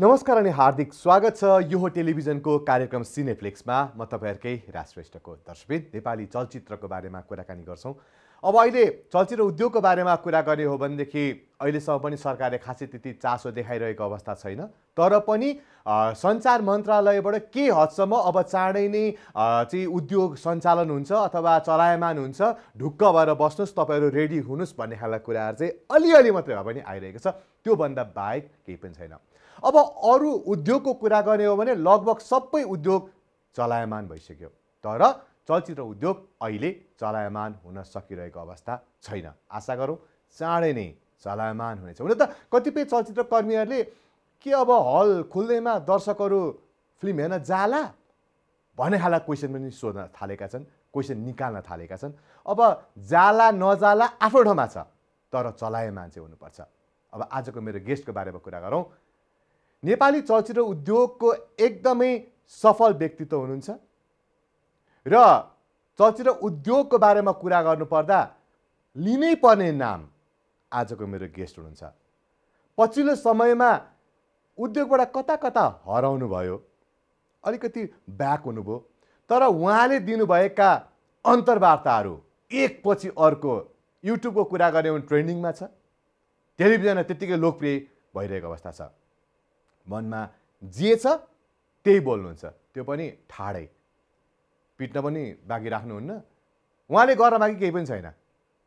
नमस्कार अनि हार्दिक स्वागत छ यो हो टेलिभिजनको कार्यक्रम सिनेफ्लिक्समा म तपाईँहरूकै राजश्रेष्ठको दर्शविद नेपाली चलचित्रको बारेमा कुराकानी गर्छौँ अब अहिले चलचित्र उद्योगको बारेमा कुरा गर्ने हो भनेदेखि अहिलेसम्म पनि सरकारले खासै त्यति चासो देखाइरहेको अवस्था छैन तर पनि सञ्चार मन्त्रालयबाट के हदसम्म अब चाँडै नै चाहिँ उद्योग सञ्चालन हुन्छ अथवा चलायमान हुन्छ ढुक्क भएर बस्नुहोस् तपाईँहरू रेडी हुनुहोस् भन्ने खालको कुराहरू चाहिँ अलिअलि मात्रै भए पनि आइरहेको छ त्योभन्दा बाहेक केही पनि छैन अब अरू उद्योगको कुरा गर्ने हो भने लगभग सबै उद्योग चलायमान भइसक्यो तर चलचित्र उद्योग अहिले चलायमान हुन सकिरहेको अवस्था छैन आशा गरौँ चाँडै नै चलायमान हुनेछ हुन त कतिपय चलचित्र कर्मीहरूले के अब हल खुल्दैमा दर्शकहरू फिल्म हेर्न जाला भन्ने खालका क्वेसन पनि सोध्न थालेका छन् क्वेसन निकाल्न थालेका छन् अब जाला नजाला आफ्नो ठाउँमा छ तर चलायमान चाहिँ हुनुपर्छ अब आजको मेरो गेस्टको बारेमा कुरा गरौँ नेपाली चलचित्र उद्योगको एकदमै सफल व्यक्तित्व हुनुहुन्छ र चलचित्र उद्योगको बारेमा कुरा गर्नुपर्दा लिनै पर्ने नाम आजको मेरो गेस्ट हुनुहुन्छ पछिल्लो समयमा उद्योगबाट कता कता हराउनु भयो अलिकति ब्याक हुनुभयो तर उहाँले दिनुभएका अन्तर्वार्ताहरू एकपछि अर्को युट्युबको कुरा गर्ने भने ट्रेन्डिङमा छ टेलिभिजनमा त्यत्तिकै लोकप्रिय भइरहेको अवस्था छ मनमा जे छ त्यही बोल्नुहुन्छ त्यो पनि ठाडै पिट्न पनि बाँकी राख्नुहुन्न उहाँले गर्न बाँकी केही पनि छैन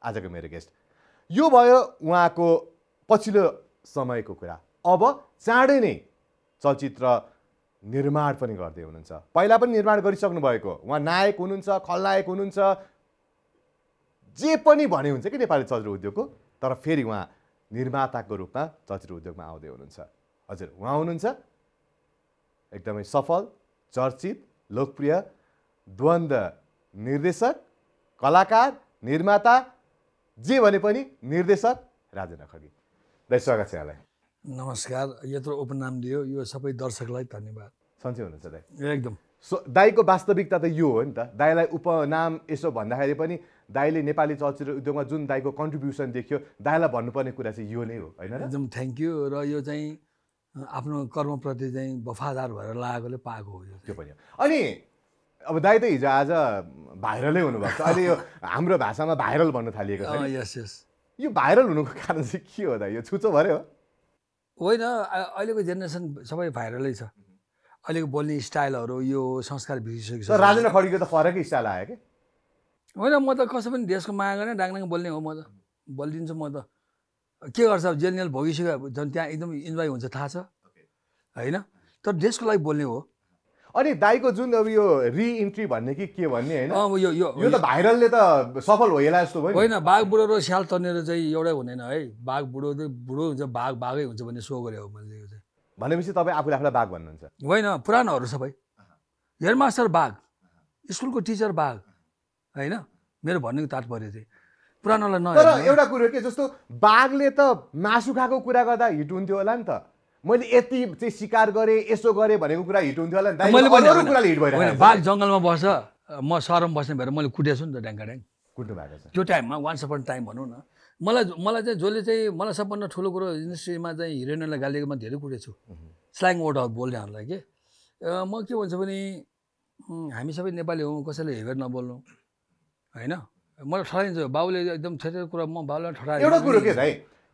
आजको मेरो गेस्ट यो भयो उहाँको पछिल्लो समयको कुरा अब चाँडै नै चलचित्र निर्माण पनि गर्दै हुनुहुन्छ पहिला पनि निर्माण गरिसक्नु भएको उहाँ नायक हुनुहुन्छ खलनायक हुनुहुन्छ जे पनि भने हुन्छ कि नेपाली चलचित्र उद्योगको तर फेरि उहाँ निर्माताको रूपमा चलचित्र उद्योगमा आउँदै हुनुहुन्छ हजुर उहाँ हुनुहुन्छ एकदमै सफल चर्चित लोकप्रिय द्वन्द निर्देशक कलाकार निर्माता जे भने पनि निर्देशक राजेन्द्र खड्गी दाइ स्वागत छ यहाँलाई नमस्कार यत्रो उपनाम दियो यो सबै दर्शकलाई धन्यवाद सन्चै हुनुहुन्छ दाई एकदम सो दाईको वास्तविकता त यो हो नि त दाईलाई उपनाम यसो भन्दाखेरि पनि दाईले नेपाली चलचित्र उद्योगमा जुन दाईको कन्ट्रिब्युसन देखियो दाईलाई भन्नुपर्ने कुरा चाहिँ यो नै हो होइन एकदम थ्याङ्क यू र यो चाहिँ आफ्नो कर्मप्रति चाहिँ वफादार भएर लागेकोले पाएको हो यो त्यो पनि अनि अब दाइ त हिजो आज भाइरलै हुनुभएको अहिले यो हाम्रो भाषामा भाइरल भन्न थालिएको छ यस यस यो भाइरल हुनुको कारण चाहिँ के हो दाइ यो छुचो भरे हो होइन अहिलेको जेनेरेसन सबै भाइरलै छ अहिलेको बोल्ने स्टाइलहरू यो संस्कार भिडिसकेको छ राजेन्द्र खड्गीको त फरकै स्टाइल आयो कि होइन म त कसै पनि देशको माया गर्ने डाङडाङ बोल्ने हो म त बोलिदिन्छु म त के गर्छ अब जेल नेल भोगिसक्यो झन् त्यहाँ एकदम इन्जोय हुन्छ थाहा छ होइन तर देशको लागि बोल्ने हो अनि दाईको जुन अब यो रिइन्ट्री भन्ने कि के भन्ने होइन यो यो यो त भाइरलले त सफल होला जस्तो भयो होइन बाघ बुढो र स्याल तनेर चाहिँ एउटै हुँदैन है बाघ बुढो चाहिँ बुढो हुन्छ बाघ बाघै हुन्छ भन्ने सो गरे हो मैले यो चाहिँ भनेपछि तपाईँ आफूले आफूलाई बाघ भन्नुहुन्छ होइन पुरानोहरू सबै हेडमास्टर बाघ स्कुलको टिचर बाघ होइन मेरो भन्नेको तात्पर्य चाहिँ पुरानोलाई तर एउटा कुरो के जस्तो बाघले त मासु खाएको कुरा गर्दा हिट हुन्थ्यो होला नि त मैले यति चाहिँ सिकार गरेँ यसो गरेँ भनेको कुरा हिट हुन्थ्यो होला नि त बाघ जङ्गलमा बस्छ म सरम बस्ने भएर मैले कुटेछु नि त ड्याङ्का ड्याङ कुट्नु भएको छ त्यो टाइममा वान सपन टाइम भनौँ न मलाई मलाई चाहिँ जसले चाहिँ मलाई सबभन्दा ठुलो कुरो इन्डस्ट्रीमा चाहिँ हिरोइनहरूलाई म धेरै कुटेछु स्ल्याङ वर्डहरू बोल्नेहरूलाई के म के भन्छु भने हामी सबै नेपाली हौँ कसैले हेरेर नबोल्नु होइन मलाई ठडाइन्छ बाबुले एकदम ठेटेर कुरा म बाबुलाई ठडाएँ एउटा कुरो के भाइ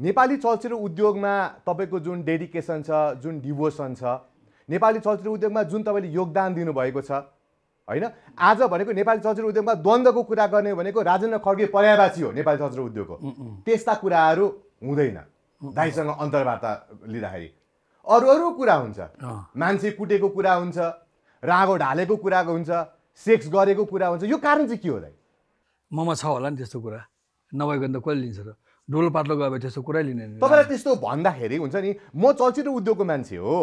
नेपाली चलचित्र उद्योगमा तपाईँको जुन डेडिकेसन छ जुन डिभोसन छ नेपाली चलचित्र उद्योगमा जुन तपाईँले योगदान दिनुभएको छ होइन आज भनेको नेपाली चलचित्र उद्योगमा द्वन्द्वको कुरा गर्ने भनेको राजेन्द्र खड्गे पर्यावासी हो नेपाली चलचित्र उद्योगको त्यस्ता कुराहरू हुँदैन दाइसँग अन्तर्वार्ता लिँदाखेरि अरू अरू कुरा हुन्छ मान्छे कुटेको कुरा हुन्छ रागो ढालेको कुराको हुन्छ सेक्स गरेको कुरा हुन्छ यो कारण चाहिँ के हो दाइ ममा छ होला नि त्यस्तो कुरा नभएको त कसले लिन्छ र डोलो पातलो गयो भने त्यस्तो कुरै लिने तपाईँलाई त्यस्तो भन्दाखेरि हुन्छ नि म चलचित्र उद्योगको मान्छे हो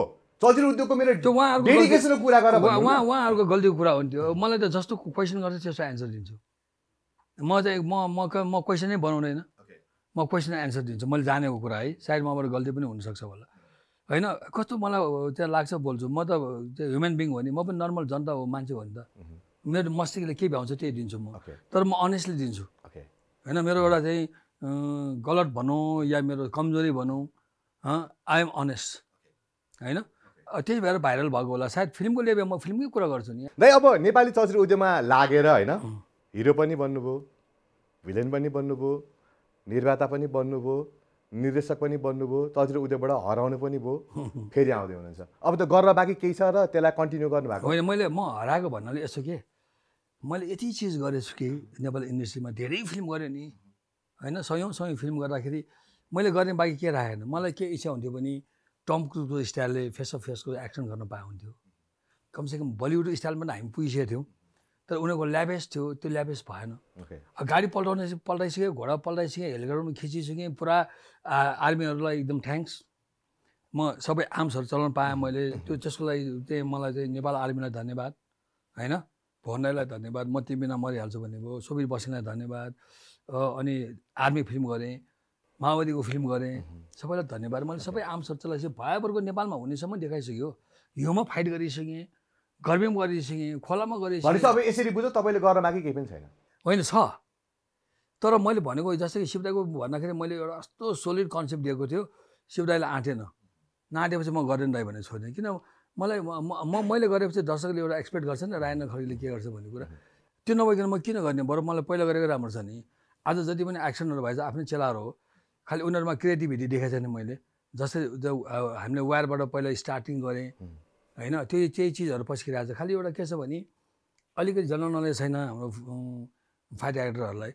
चलचित्र उद्योगको मेरो कुरा गरेर उहाँ उहाँहरूको गल्तीको कुरा हो नि त्यो मलाई त जस्तो क्वेसन गर्छ त्यस्तो एन्सर दिन्छु म चाहिँ म म म क्वेसनै बनाउँदैन म क्वेसन एन्सर दिन्छु मैले जानेको कुरा है सायद मबाट गल्ती पनि हुनसक्छ होला होइन कस्तो मलाई त्यहाँ लाग्छ बोल्छु म त ह्युमन बिङ हो नि म पनि नर्मल जनता हो मान्छे हो नि त मेरो मस्तिष्कले के भ्याउँछ त्यही दिन्छु म तर म अनेस्टली दिन्छु होइन मेरो एउटा चाहिँ गलत भनौँ या मेरो कमजोरी भनौँ आइएम अनेस्ट होइन त्यही भएर भाइरल भएको होला सायद फिल्मको लेभल म फिल्मकै कुरा गर्छु नि दाइ अब नेपाली चलचित्र उद्योगमा लागेर होइन हिरो पनि बन्नुभयो भिलेन पनि बन्नुभयो निर्माता पनि बन्नुभयो निर्देशक पनि बन्नुभयो चलचित्र उद्योगबाट हराउनु पनि भयो फेरि आउँदै हुनुहुन्छ अब त गर्न बाँकी केही छ र त्यसलाई कन्टिन्यू गर्नुभएको होइन मैले म हराएको भन्नाले यसो के मैले यति चिज गरेछु कि नेपाल इन्डस्ट्रीमा धेरै फिल्म गरेँ नि होइन सयौँ सयौँ फिल्म गर्दाखेरि मैले गर्ने बाँकी के राखेन मलाई के इच्छा हुन्थ्यो भने टम क्रुजको स्टाइलले फेस अफ फेसको एक्सन गर्न पाए हुन्थ्यो कमसेकम बलिउड स्टाइल पनि हामी पुगिसकेको थियौँ तर उनीहरूको ल्याभेस थियो त्यो ल्याभेस भएन गाडी पल्टाउने पल्टाइसकेँ घोडा पल्टाइसकेँ हेलिकप्टरमा खिचिसकेँ पुरा आर्मीहरूलाई एकदम थ्याङ्क्स म सबै आर्म्सहरू चलाउन पाएँ मैले त्यो त्यसको लागि चाहिँ मलाई चाहिँ नेपाल आर्मीलाई धन्यवाद होइन भण्डारीलाई धन्यवाद म तिमी बिना मरिहाल्छु भन्ने भयो सोबिर बसेनलाई धन्यवाद अनि आर्मी फिल्म गरेँ माओवादीको फिल्म गरेँ सबैलाई धन्यवाद मैले सबै आम सचलाई चाहिँ भयावरको नेपालमा हुनेसम्म देखाइसक्यो हिउँमा फाइट गरिसकेँ गर्मी पनि गरिसकेँ खोलामा गरिसकेँ अब यसरी बुझ्यो तपाईँले गर्न बाँकी केही पनि छैन होइन छ तर मैले भनेको जस्तै कि शिवदाईको भन्दाखेरि मैले एउटा यस्तो सोलिड कन्सेप्ट दिएको थियो शिवदाईलाई आँटेन नआँटेपछि म गरेन राई भनेर छोडेँ किन मलाई म मैले गरेपछि दर्शकले एउटा एक्सपेक्ट गर्छ नि रायन खरेलले के गर्छ भन्ने कुरा त्यो नभइकन म किन गर्ने बरु मलाई पहिला गरेको राम्रो छ नि आज जति पनि एक्सनहरू भएछ आफ्नै चेलाहरू हो खालि उनीहरूमा क्रिएटिभिटी देखाएको छैन मैले जस्तै हामीले वायरबाट पहिला स्टार्टिङ गरेँ होइन त्यो त्यही चिजहरू पस्किरहेको छ खालि एउटा के छ भने अलिकति जननले छैन हाम्रो फाइट एक्टरहरूलाई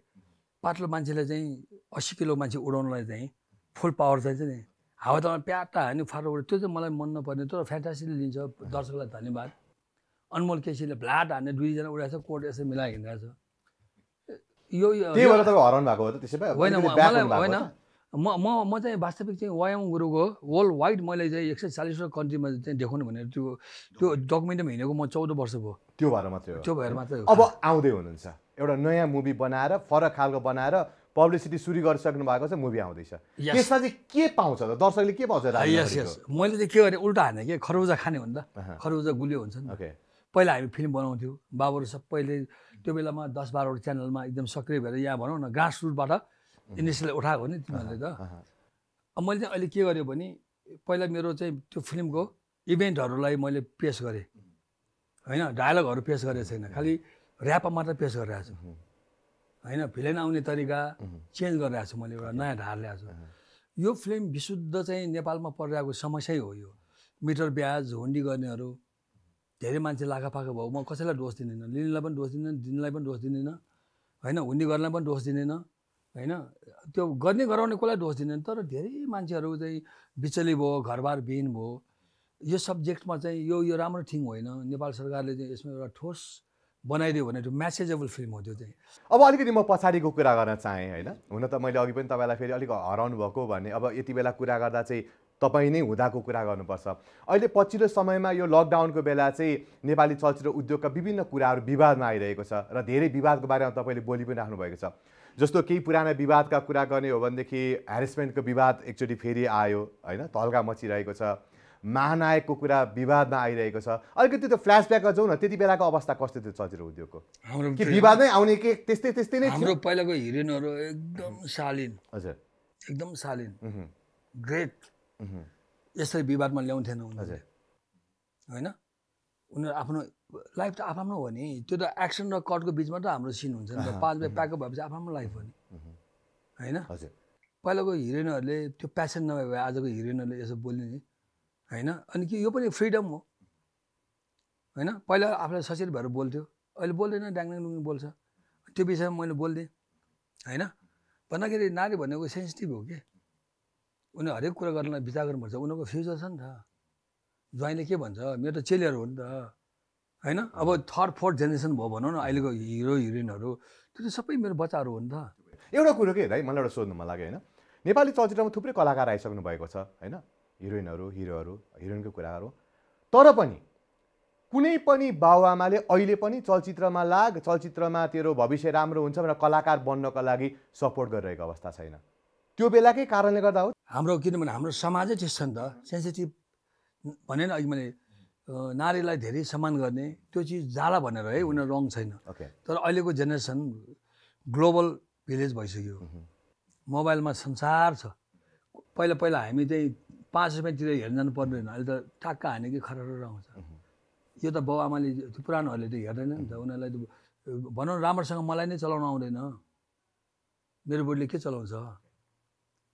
पातलो मान्छेलाई चाहिँ अस्सी किलो मान्छे उडाउनलाई चाहिँ फुल पावर चाहिन्छ नि हावातालमा प्याट्टा हान्ने उठ्यो त्यो चाहिँ मलाई मन नपर्ने तर फ्यान्टासीले लिन्छ दर्शकलाई धन्यवाद अनमोल केसीले भ्लाट हान्ने दुईजना उडाएछ छ कोर्ट यसो मिलाएर हिँडिरहेको छ यो होइन होइन म म म चाहिँ वास्तविक चाहिँ वायाम गुरुको वर्ल्ड वाइड मैले चाहिँ एक सय चालिसवटा कन्ट्रीमा चाहिँ देखाउनु भनेर त्यो त्यो डकुमेन्टमा हिँडेको म चौध वर्ष भयो त्यो भएर मात्रै त्यो भएर मात्रै अब आउँदै हुनुहुन्छ एउटा नयाँ मुभी बनाएर फरक खालको बनाएर पब्लिसिटी सुरु गरिसक्नु भएको छ मुभी आउँदैछ त्यसमा चाहिँ के पाउँछ त दर्शकले के पाउँछ यस यस मैले चाहिँ के गरेँ उल्टा हाने कि खरौजा खाने हो नि त खरौजा गुलियो हुन्छ नि पहिला हामी फिल्म बनाउँथ्यौँ बाबुहरू सबैले त्यो बेलामा दस बाह्रवटा च्यानलमा एकदम सक्रिय भएर यहाँ भनौँ न ग्रास रुटबाट इन्डस्ट्रीलाई उठाएको हो नि तिमीहरूले त मैले चाहिँ अहिले के गरेँ भने पहिला मेरो चाहिँ त्यो फिल्मको इभेन्टहरूलाई मैले पेस गरेँ होइन डायलगहरू पेस गरेको छैन खालि ऱ्यापमा मात्र पेस गरिरहेको छु होइन भिलेन आउने तरिका चेन्ज गरिरहेको छु मैले एउटा नयाँ ढार ल्याएको छु यो फिल्म विशुद्ध चाहिँ नेपालमा परिरहेको समस्यै हो यो मिटर ब्याज हुन्डी गर्नेहरू धेरै मान्छे लाखापाखा भयो म कसैलाई डोस दिँदिनँ लिनेलाई पनि डोस दिँदैन दिनलाई पनि डोस दिँदिनँ होइन हुन्डी गर्नलाई पनि डोस दिँदैन होइन त्यो गर्ने गराउने कसलाई डोस दिँदैन तर धेरै मान्छेहरू चाहिँ बिचली भयो घरबार बिन भयो यो सब्जेक्टमा चाहिँ यो यो राम्रो थिङ होइन नेपाल सरकारले चाहिँ यसमा एउटा ठोस बनाइदियो भने म्यासेजेबल फिल्म हो त्यो चाहिँ अब अलिकति म पछाडिको कुरा गर्न चाहेँ होइन हुन त मैले अघि पनि तपाईँलाई फेरि अलिक हराउनु भएको भने अब यति बेला कुरा गर्दा चाहिँ तपाईँ नै हुँदाको कुरा गर्नुपर्छ अहिले पछिल्लो समयमा यो लकडाउनको बेला चाहिँ नेपाली चलचित्र उद्योगका विभिन्न कुराहरू विवादमा आइरहेको छ र धेरै विवादको बारेमा तपाईँले बोली पनि राख्नुभएको छ जस्तो केही पुराना विवादका कुरा गर्ने हो भनेदेखि ह्यारेसमेन्टको विवाद एकचोटि फेरि आयो होइन तल्का मचिरहेको छ महानायकको कुरा विवादमा आइरहेको छ अलिकति त्यो फ्ल्यासब्याकमा जाउँ न त्यति बेलाको अवस्था कस्तो थियो चलचित्र उद्योगको विवाद विवादमै आउने के त्यस्तै त्यस्तै नै हाम्रो पहिलाको हिरोइनहरू एकदम सालिन हजुर एकदम शालिन ग्रेट यसरी विवादमा ल्याउँथेन हजुर होइन उनीहरू आफ्नो लाइफ त आफ्नो हो नि त्यो त एक्सन र कटको बिचमा त हाम्रो सिन हुन्छ नि त पाँच बजी प्याकअप भएपछि आफ्नो लाइफ हो नि होइन पहिलाको हिरोइनहरूले त्यो प्यासन नभए आजको हिरोइनहरूले यसो बोल्ने होइन अनि कि यो पनि फ्रिडम हो होइन पहिला आफूलाई सचेत भएर बोल्थ्यो अहिले बोल्दैन डाङ्ग्याङ डुङ बोल्छ त्यो विषयमा मैले बोल्दिएँ होइन भन्दाखेरि नारी भनेको सेन्सिटिभ हो कि उनी हरेक कुरा गर्नलाई विचार गर्नुपर्छ उनीहरूको फ्युचर छ नि त ज्वाइँले के भन्छ मेरो त चेलीहरू हो नि त होइन अब थर्ड फोर्थ जेनेरेसन भयो भनौँ न अहिलेको हिरो हिरोइनहरू त्यो त सबै मेरो बच्चाहरू हो नि त एउटा कुरो के दाइ मलाई एउटा सोध्नु मन लाग्यो होइन नेपाली चलचित्रमा थुप्रै कलाकार आइसक्नु भएको छ होइन हिरोइनहरू हिरोहरू हिरोइनको कुराहरू तर पनि कुनै पनि बाबुआमाले अहिले पनि चलचित्रमा लाग चलचित्रमा तेरो भविष्य राम्रो हुन्छ भनेर कलाकार बन्नको लागि सपोर्ट गरिरहेको अवस्था छैन त्यो बेलाकै कारणले गर्दा हो हाम्रो किनभने हाम्रो समाजै छ नि त सेन्सिटिभ भने अघि मैले नारीलाई धेरै सम्मान गर्ने त्यो चिज जाला भनेर है उनीहरू रङ छैन तर अहिलेको जेनेरेसन ग्लोबल भिलेज भइसक्यो मोबाइलमा संसार छ पहिला पहिला हामी चाहिँ पाँच रुपियाँतिर हेर्न जानु पर्दैन अहिले त टाक्क हाने कि खरर आउँछ यो त बाउ आमाले पुरानोहरूले त हेर्दैन नि त उनीहरूलाई त भनौँ राम्रोसँग मलाई नै चलाउनु आउँदैन मेरो बुढीले के चलाउँछ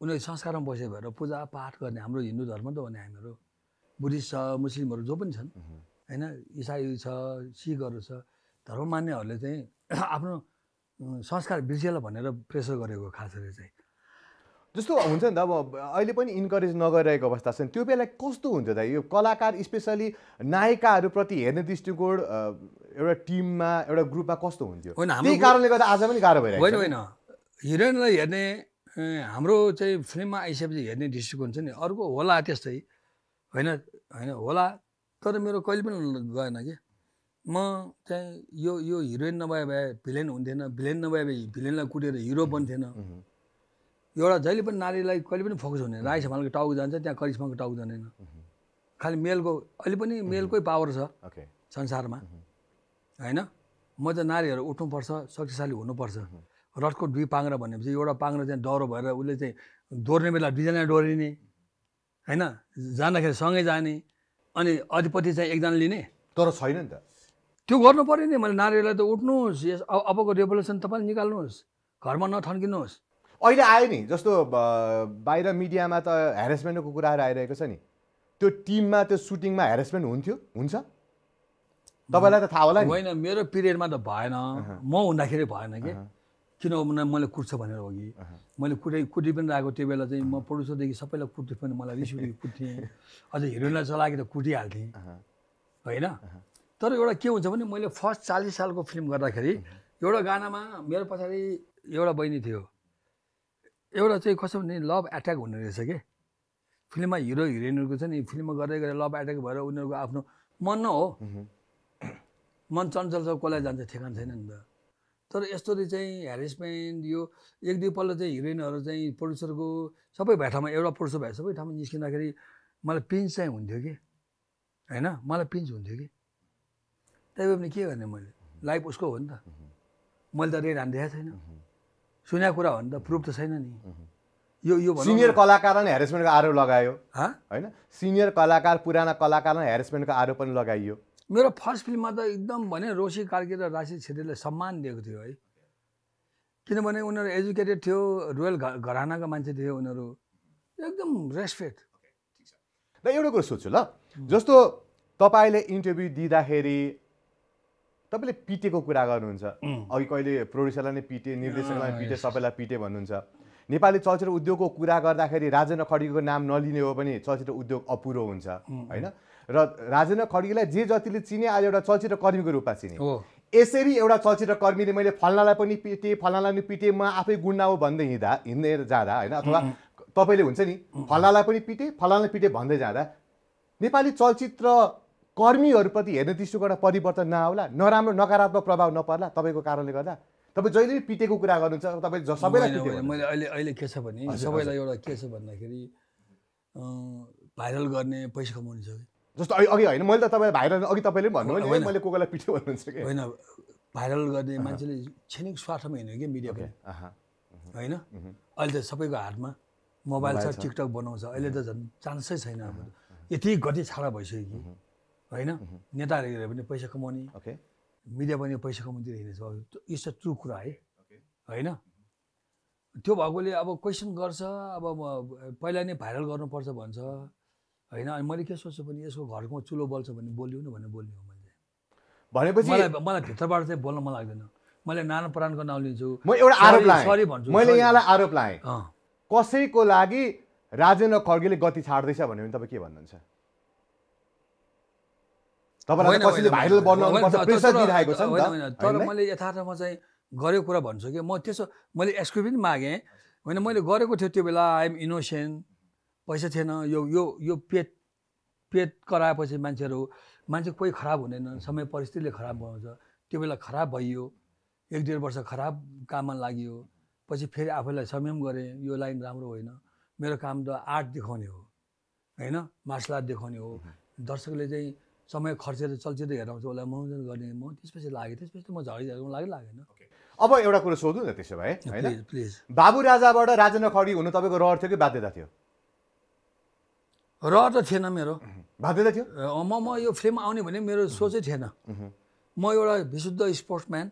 उनीहरू संस्कारमा बसे भएर पूजा पाठ गर्ने हाम्रो हिन्दू धर्म त हो नि हामीहरू बुद्धिस्ट छ मुस्लिमहरू जो पनि छन् होइन इसाई छ सिखहरू छ धर्म मान्नेहरूले चाहिँ आफ्नो संस्कार बिर्सिएला भनेर प्रेसर गरेको खास गरी चाहिँ जस्तो हुन्छ नि त अब अहिले पनि इन्करेज नगरिरहेको अवस्था छ नि त्यो बेला कस्तो हुन्छ त यो कलाकार स्पेसली नायिकाहरूप्रति हेर्ने दृष्टिकोण एउटा टिममा एउटा ग्रुपमा कस्तो हुन्थ्यो त्यही कारणले गर्दा आज पनि गाह्रो भइरहेको होइन होइन हिरोइनलाई हेर्ने हाम्रो चाहिँ फिल्ममा आइसकेपछि हेर्ने दृष्टिकोण छ नि अर्को होला त्यस्तै होइन होइन होला तर मेरो कहिले पनि गएन कि म चाहिँ यो यो हिरोइन नभए भए भिलेन हुन्थेन भिलेन नभए भए भिलेनलाई कुटेर हिरो बन्थेन एउटा जहिले पनि नारीलाई कहिले पनि फोकस हुने राई सम्हालको टाउको जान्छ त्यहाँ करिश्माको टाउको जाँदैन खालि मेलको अहिले पनि मेलकै पावर छ संसारमा होइन म त नारीहरू उठ्नुपर्छ शक्तिशाली हुनुपर्छ रडको दुई पाङ्रा भनेपछि एउटा पाङ्रा चाहिँ डरो भएर उसले चाहिँ दोर्ने बेला दुईजना डोरिने होइन जाँदाखेरि सँगै जाने अनि अधिपति चाहिँ एकजना लिने तर छैन नि त त्यो गर्नु पऱ्यो नि मैले नारीहरूलाई त उठ्नुहोस् यस अबको रेभोल्युसन तपाईँले निकाल्नुहोस् घरमा नथन्किनुहोस् अहिले आयो नि जस्तो बाहिर मिडियामा त हेरेसमेन्टको कुराहरू आइरहेको छ नि त्यो टिममा त्यो सुटिङमा हेरेसमेन्ट हुन्थ्यो हुन्छ तपाईँलाई त थाहा होला नि होइन मेरो पिरियडमा त भएन म हुँदाखेरि भएन कि किन मैले कुर्छ भनेर हो कि मैले कुटे कुटी पनि राखेको त्यो बेला चाहिँ म प्रड्युसरदेखि सबैलाई कुट्थेँ पनि मलाई रिस उठी कुट्थेँ अझ हिरोइनलाई चलाएको त कुटिहाल्थेँ होइन तर एउटा के हुन्छ भने मैले फर्स्ट चालिस सालको फिल्म गर्दाखेरि एउटा गानामा मेरो पछाडि एउटा बहिनी थियो एउटा चाहिँ कसो भने लभ एट्याक हुने रहेछ कि फिल्ममा हिरो हिरोइनहरूको छ नि फिल्ममा गर्दै गर्दै लभ एट्याक भएर उनीहरूको आफ्नो मन न हो मन चञ्चल छ कसलाई जान्छ ठेगान छैन नि त तर यस्तोले चाहिँ हेरेसमेन्ट यो एक दुईपल्ट चाहिँ हिरोइनहरू चाहिँ प्रड्युसरको सबै ठाउँमा एउटा प्रड्युसर भए सबै ठाउँमा निस्किँदाखेरि मलाई पिन्च चाहिँ हुन्थ्यो कि होइन मलाई पिन्च हुन्थ्यो कि त्यही भए पनि के गर्ने मैले लाइफ उसको हो नि त मैले त रेट हानिदिएको छैन सुनेको कुरा हो त प्रुफ त छैन नि यो यो सिनियर कलाकारलाई हेरेसमेन्टको आरोप लगायो होइन सिनियर कलाकार पुराना कलाकारलाई हेरेसमेन्टको आरोप पनि लगाइयो मेरो फर्स्ट फिल्ममा त एकदम भने रोशी कार्की र राशि छेत्रीले सम्मान दिएको थियो है किनभने उनीहरू एजुकेटेड थियो रोयल घरानाका मान्छे थियो उनीहरू एकदम रेस्पेक्ट र एउटा कुरो सोध्छु ल जस्तो तपाईँले इन्टरभ्यू दिँदाखेरि तपाईँले पिटेको कुरा गर्नुहुन्छ अघि कहिले प्रड्युसरलाई नै पिटे निर्देशकलाई पिटे सबैलाई पिटे भन्नुहुन्छ नेपाली चलचित्र उद्योगको कुरा गर्दाखेरि राजेन्द्र खड्गीको नाम नलिने हो भने चलचित्र उद्योग अपुरो हुन्छ होइन र राजेन्द्र खड्गीलाई जे जतिले चिने आज एउटा चलचित्र कर्मीको रूपमा चिने यसरी एउटा चलचित्र कर्मीले मैले फल्नालाई पनि पिटेँ फल्नालाई पनि पिटेँ म आफै गुन्डा हो भन्दै हिँड्दा हिँड्दै जाँदा होइन अथवा तपाईँले हुन्छ नि फल्नालाई पनि पिटेँ फल्नालाई पिटेँ भन्दै जाँदा नेपाली चलचित्र कर्मीहरूप्रति हेर्ने दृष्टिकोण परिवर्तन नआउला नराम्रो नकारात्मक प्रभाव नपर्ला तपाईँको कारणले गर्दा तपाईँ जहिले पनि पिटेको कुरा गर्नुहुन्छ तपाईँ सबैलाई मैले अहिले अहिले के छ भने सबैलाई एउटा के छ भन्दाखेरि भाइरल गर्ने पैसा कमाउनु छ जस्तो अघि होइन मैले त तपाईँ भाइरल अघि तपाईँले भन्नु नि मैले को कोलाई पिटे भन्नुहुन्छ कि होइन भाइरल गर्ने मान्छेले क्षणिक स्वार्थमा हिँड्यो कि मिडिया पनि होइन अहिले त सबैको हातमा मोबाइल छ टिकटक बनाउँछ अहिले त झन् चान्सै छैन यति गति छाडा भइसक्यो कि होइन नेताहरू हेरेर पनि पैसा कमाउने मिडिया पनि पैसा कमाउँदै हिँडेको छ यो चाहिँ ट्रु कुरा है होइन त्यो भएकोले अब क्वेसन गर्छ अब पहिला नै भाइरल गर्नुपर्छ भन्छ होइन अनि मैले के सोच्छु भने यसको घरको चुलो बल्छ भने बोलियो न भने बोल्ने मैले भनेपछि मलाई मलाई भित्रबाट चाहिँ बोल्न मन लाग्दैन मैले नाना प्राणको नाउँ लिन्छु म एउटा आरोप सरी भन्छु मैले यहाँलाई आरोप लाएँ कसैको लागि राजेन्द्र खड्गेले गति छाड्दैछ भन्यो भने तपाईँ के भन्नुहुन्छ तर मैले यथार्थमा चाहिँ गरेको कुरा भन्छु कि म त्यसो मैले एक्सक्युज पनि मागेँ होइन मैले गरेको थियो त्यो बेला आइएम इनोसेन्ट पैसा थिएन यो यो यो पेट पेट कराएपछि मान्छेहरू मान्छे कोही खराब हुँदैन समय परिस्थितिले खराब बनाउँछ त्यो बेला खराब भइयो एक डेढ वर्ष खराब काममा लाग्यो पछि फेरि आफैलाई संयम गरेँ यो लाइन राम्रो होइन मेरो काम त आर्ट देखाउने हो होइन मार्सल आर्ट देखाउने हो दर्शकले चाहिँ समय खर्चेर चलचित्र हेरेर आउँछु उसलाई मनोरञ्जन गर्ने म त्यसपछि लागेँ त्यसपछि त म झडी लागि लागेन अब एउटा कुरो सोध्नु न त्यसो भए प्लिज बाबु राजाबाट राजेन्द्र खडी हुनु तपाईँको रहर थियो कि बाध्यता थियो रहर त थिएन मेरो बाध्यता थियो म म यो फिल्म आउने भने मेरो सोचै थिएन म एउटा विशुद्ध स्पोर्ट्सम्यान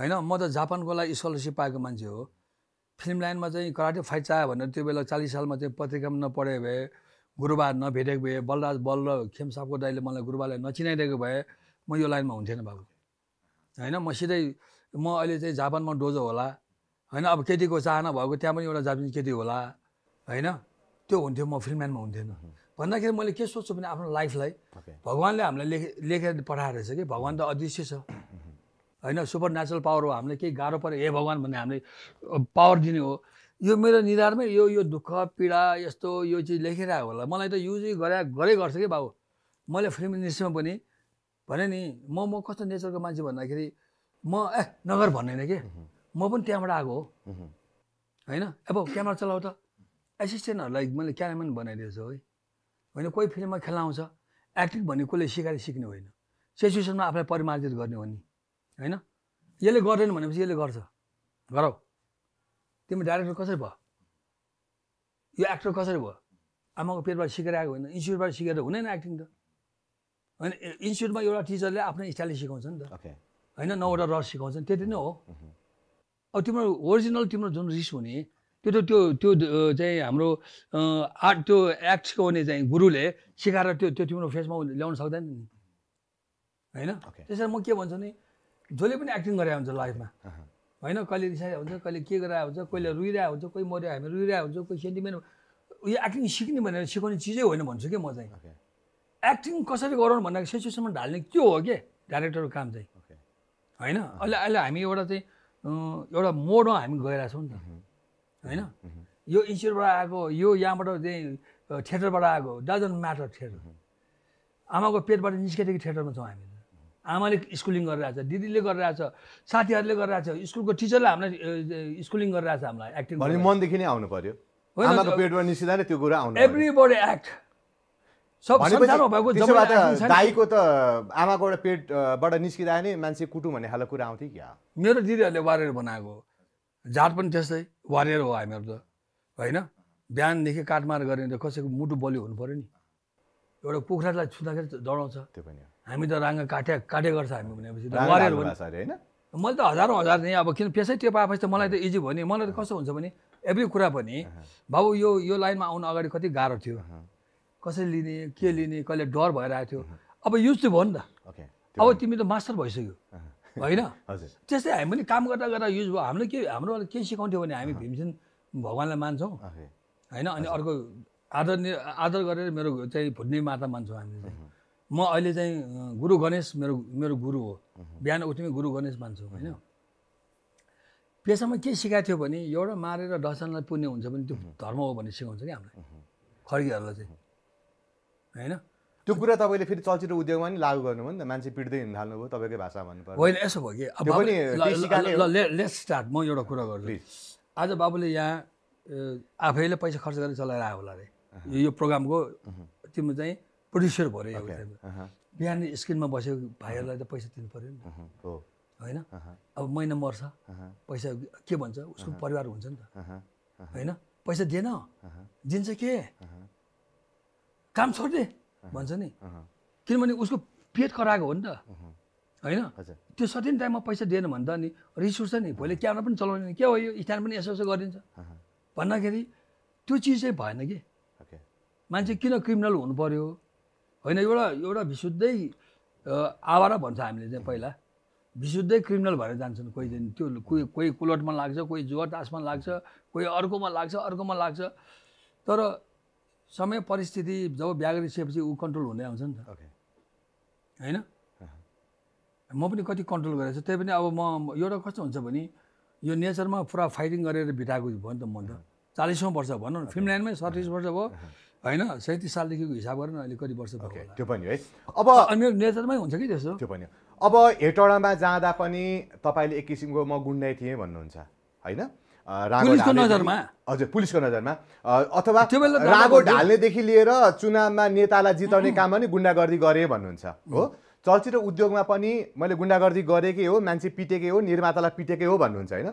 होइन म त जापानको लागि स्कलरसिप पाएको मान्छे हो फिल्म लाइनमा चाहिँ कराटे फाइट चाह्यो भनेर त्यो बेला चालिस सालमा चाहिँ पत्रिकामा नपढे भए गुरुबार नभेटेको भए बलराज बल र खेमसापको दाइले मलाई गुरुबारलाई नचिनाइदिएको भए म यो लाइनमा हुन्थेन बाबु होइन म सिधै म अहिले चाहिँ जापानमा डोजो होला होइन अब केटीको चाहना भएको त्यहाँ पनि एउटा जापानी केटी होला होइन त्यो हुन्थ्यो म फिल्मम्यानमा हुन्थेन भन्दाखेरि मैले के सोच्छु भने आफ्नो लाइफलाई भगवान्ले हामीलाई लेखे लेखेर पठाएर रहेछ कि भगवान् त अदृश्य छ होइन सुपर नेचुरल पावर हो हामीलाई केही गाह्रो पऱ्यो हे भगवान् भन्ने हामीले पावर दिने हो यो मेरो निधारमै यो यो दुःख पीडा यस्तो यो चिज लेखिरहेको होला मलाई त युजै गरे गरे गर्छ कि बाबु मैले फिल्म इन्डस्ट्रीमा पनि भने नि म म कस्तो नेचरको मान्छे भन्दाखेरि म ए नगर भन्दैन कि म पनि त्यहाँबाट आएको हो होइन अब क्यामरा चलाउ त एसिस्टेन्टहरूलाई मैले बनाइदिएको बनाइदिएछु है होइन कोही फिल्ममा खेल्न आउँछ एक्टिङ भन्ने कसले सिकाएर सिक्ने होइन सिचुएसनमा आफूलाई परिमार्जित गर्ने हो नि होइन यसले गर्दैन भनेपछि यसले गर्छ गरौ तिम्रो डाइरेक्टर कसरी भयो यो एक्टर कसरी भयो आमाको पेटबाट सिकेर आएको होइन इन्स्टिट्युटबाट सिकेर हुँदैन एक्टिङ त होइन इन्स्टिट्युटमा एउटा टिचरले आफ्नो स्टाइल सिकाउँछ नि त होइन नौवटा रस सिकाउँछ नि त्यति नै हो mm-hmm. अब तिम्रो ओरिजिनल तिम्रो जुन रिस हुने त्यो त त्यो त्यो चाहिँ हाम्रो आर्ट त्यो एक्ट सिकाउने चाहिँ गुरुले सिकाएर त्यो त्यो तिम्रो फेसमा ल्याउन सक्दैन नि होइन त्यसरी म के भन्छु नि जसले पनि एक्टिङ गरे हुन्छ लाइफमा होइन कहिले रिसाइ हुन्छ कहिले के गरेर हुन्छ कहिले रुइरहेको हुन्छ कोही मर्यो हामी रुइरहेको हुन्छ कोही सेन्टिमेन्ट यो एक्टिङ सिक्ने भनेर सिकाउने चिजै होइन भन्छु कि म चाहिँ एक्टिङ कसरी गराउनु भन्दाखेरि सिचुएसनमा ढाल्ने त्यो हो कि डाइरेक्टरको काम चाहिँ होइन अहिले अहिले हामी एउटा चाहिँ एउटा मोडमा हामी गइरहेछौँ नि त mm-hmm. होइन mm-hmm. यो इन्स्टिट्युटबाट आएको यो यहाँबाट चाहिँ थिएटरबाट आएको डजन्ट म्याटर थिएटर आमाको पेटबाट निस्केदेखि थिएटरमा छौँ हामी आमाले स्कुलिङ गरिरहेछ दिदीले गरिरहेछ साथीहरूले गरिरहेछ स्कुलको टिचरले हामीलाई स्कुलिङ गरिरहेछ हामीलाई एक्टिङ मनदेखि नै आउनु पर्यो त्यो कुरा आउनु एभ्री बडी एक्ट सब भएको दाईको त आमाको एउटा पेटबाट निस्किँदा मान्छे कुटु भन्ने खालको कुरा आउँथ्यो क्या मेरो दिदीहरूले वारेर बनाएको झाड पनि त्यस्तै वारेर हो हामीहरू त होइन बिहानदेखि काटमार गऱ्यो भने कसैको मुटु बलियो हुनु पऱ्यो नि एउटा कुखुरालाई छुँदाखेरि डढाउँछ त्यो पनि हामी त राङ्ग काटे काटे गर्छ हामी भनेपछि होइन मैले त हजारौँ हजार नै अब किन पेसै टेप आएपछि त मलाई त इजी भयो नि मलाई त कस्तो हुन्छ भने एभ्री कुरा पनि बाबु यो यो लाइनमा आउनु अगाडि कति गाह्रो थियो कसरी लिने के लिने कहिले डर भइरहेको थियो अब युज चाहिँ भयो नि त अब तिमी त मास्टर भइसक्यो होइन त्यस्तै हामी पनि काम गर्दा गर्दा युज भयो हामीले के हाम्रो के सिकाउँथ्यो भने हामी भीमसेन भगवान्लाई मान्छौँ होइन अनि अर्को आदरणीय आदर गरेर मेरो चाहिँ भुट्ने माता मान्छौँ हामीले म अहिले चाहिँ गुरु गणेश मेरो मेरो गुरु हो बिहान उठ्ने गुरु गणेश मान्छु होइन पेसामा के सिकाएको थियो भने एउटा मारेर दसजनालाई पुण्य हुन्छ भने त्यो धर्म हो भन्ने सिकाउँछ कि हामीलाई खड्गीहरूलाई चाहिँ होइन त्यो कुरा तपाईँले फेरि चलचित्र उद्योगमा नि लागु गर्नुभयो नि त मान्छे पिट्दै हिँड्नु थाल्नुभयो तपाईँकै भाषा भन्नु होइन यसो भयो कि अब लेट स्टार्ट म एउटा कुरा गर्छु आज बाबुले यहाँ आफैले पैसा खर्च गरेर चलाएर आयो होला अरे यो प्रोग्रामको तिम्रो चाहिँ प्रड्युसर भरे एउटा टाइममा बिहान स्क्रिनमा बसेको भाइहरूलाई त पैसा दिनु पऱ्यो नि त होइन अब महिना मर्छ पैसा के भन्छ उसको परिवार हुन्छ नि त होइन पैसा दिएन दिन्छ के काम छोड्दे भन्छ नि किनभने उसको पेट कराएको हो नि त होइन त्यो सठिन टाइममा पैसा दिएन भन्दा नि रिस उठ्छ नि भोलि क्यामेरा पनि चलाउने के हो यो स्थान पनि यसो यसो गरिदिन्छ भन्दाखेरि त्यो चिज चाहिँ भएन कि मान्छे किन क्रिमिनल हुनु पऱ्यो होइन एउटा एउटा विशुद्धै आवारा भन्छ हामीले चाहिँ पहिला विशुद्धै क्रिमिनल भएर जान्छन् कोही दिन त्यो कोही कोही कुलटमा लाग्छ कोही जुवा तासमा लाग्छ कोही अर्कोमा लाग्छ अर्कोमा लाग्छ तर समय परिस्थिति जब ब्याग्रिसकेपछि ऊ कन्ट्रोल हुँदै आउँछ नि त होइन म पनि कति कन्ट्रोल गरेको छु त्यही पनि अब म एउटा कस्तो हुन्छ भने यो नेचरमा पुरा फाइटिङ गरेर बिताएको भयो नि त म त चालिसौँ वर्ष भनौँ न फिल्म लाइनमै वर्ष भयो होइन सैतिस सालदेखिको हिसाब गरेर अहिले कति वर्ष भयो त्यो पनि है अब मेरो नेचरमै हुन्छ कि त्यस्तो त्यो पनि अब हेटौँडामा जाँदा पनि तपाईँले एक किसिमको म गुन्डै थिएँ भन्नुहुन्छ होइन पुलिसको नजरमा हजुर पुलिसको नजरमा अथवा रागो ढाल्नेदेखि लिएर चुनावमा नेतालाई जिताउने काम पनि गुन्डागर्दी गरेँ भन्नुहुन्छ हो चलचित्र उद्योगमा पनि मैले गुन्डागर्दी गरेकै हो मान्छे पिटेकै हो निर्मातालाई पिटेकै हो भन्नुहुन्छ होइन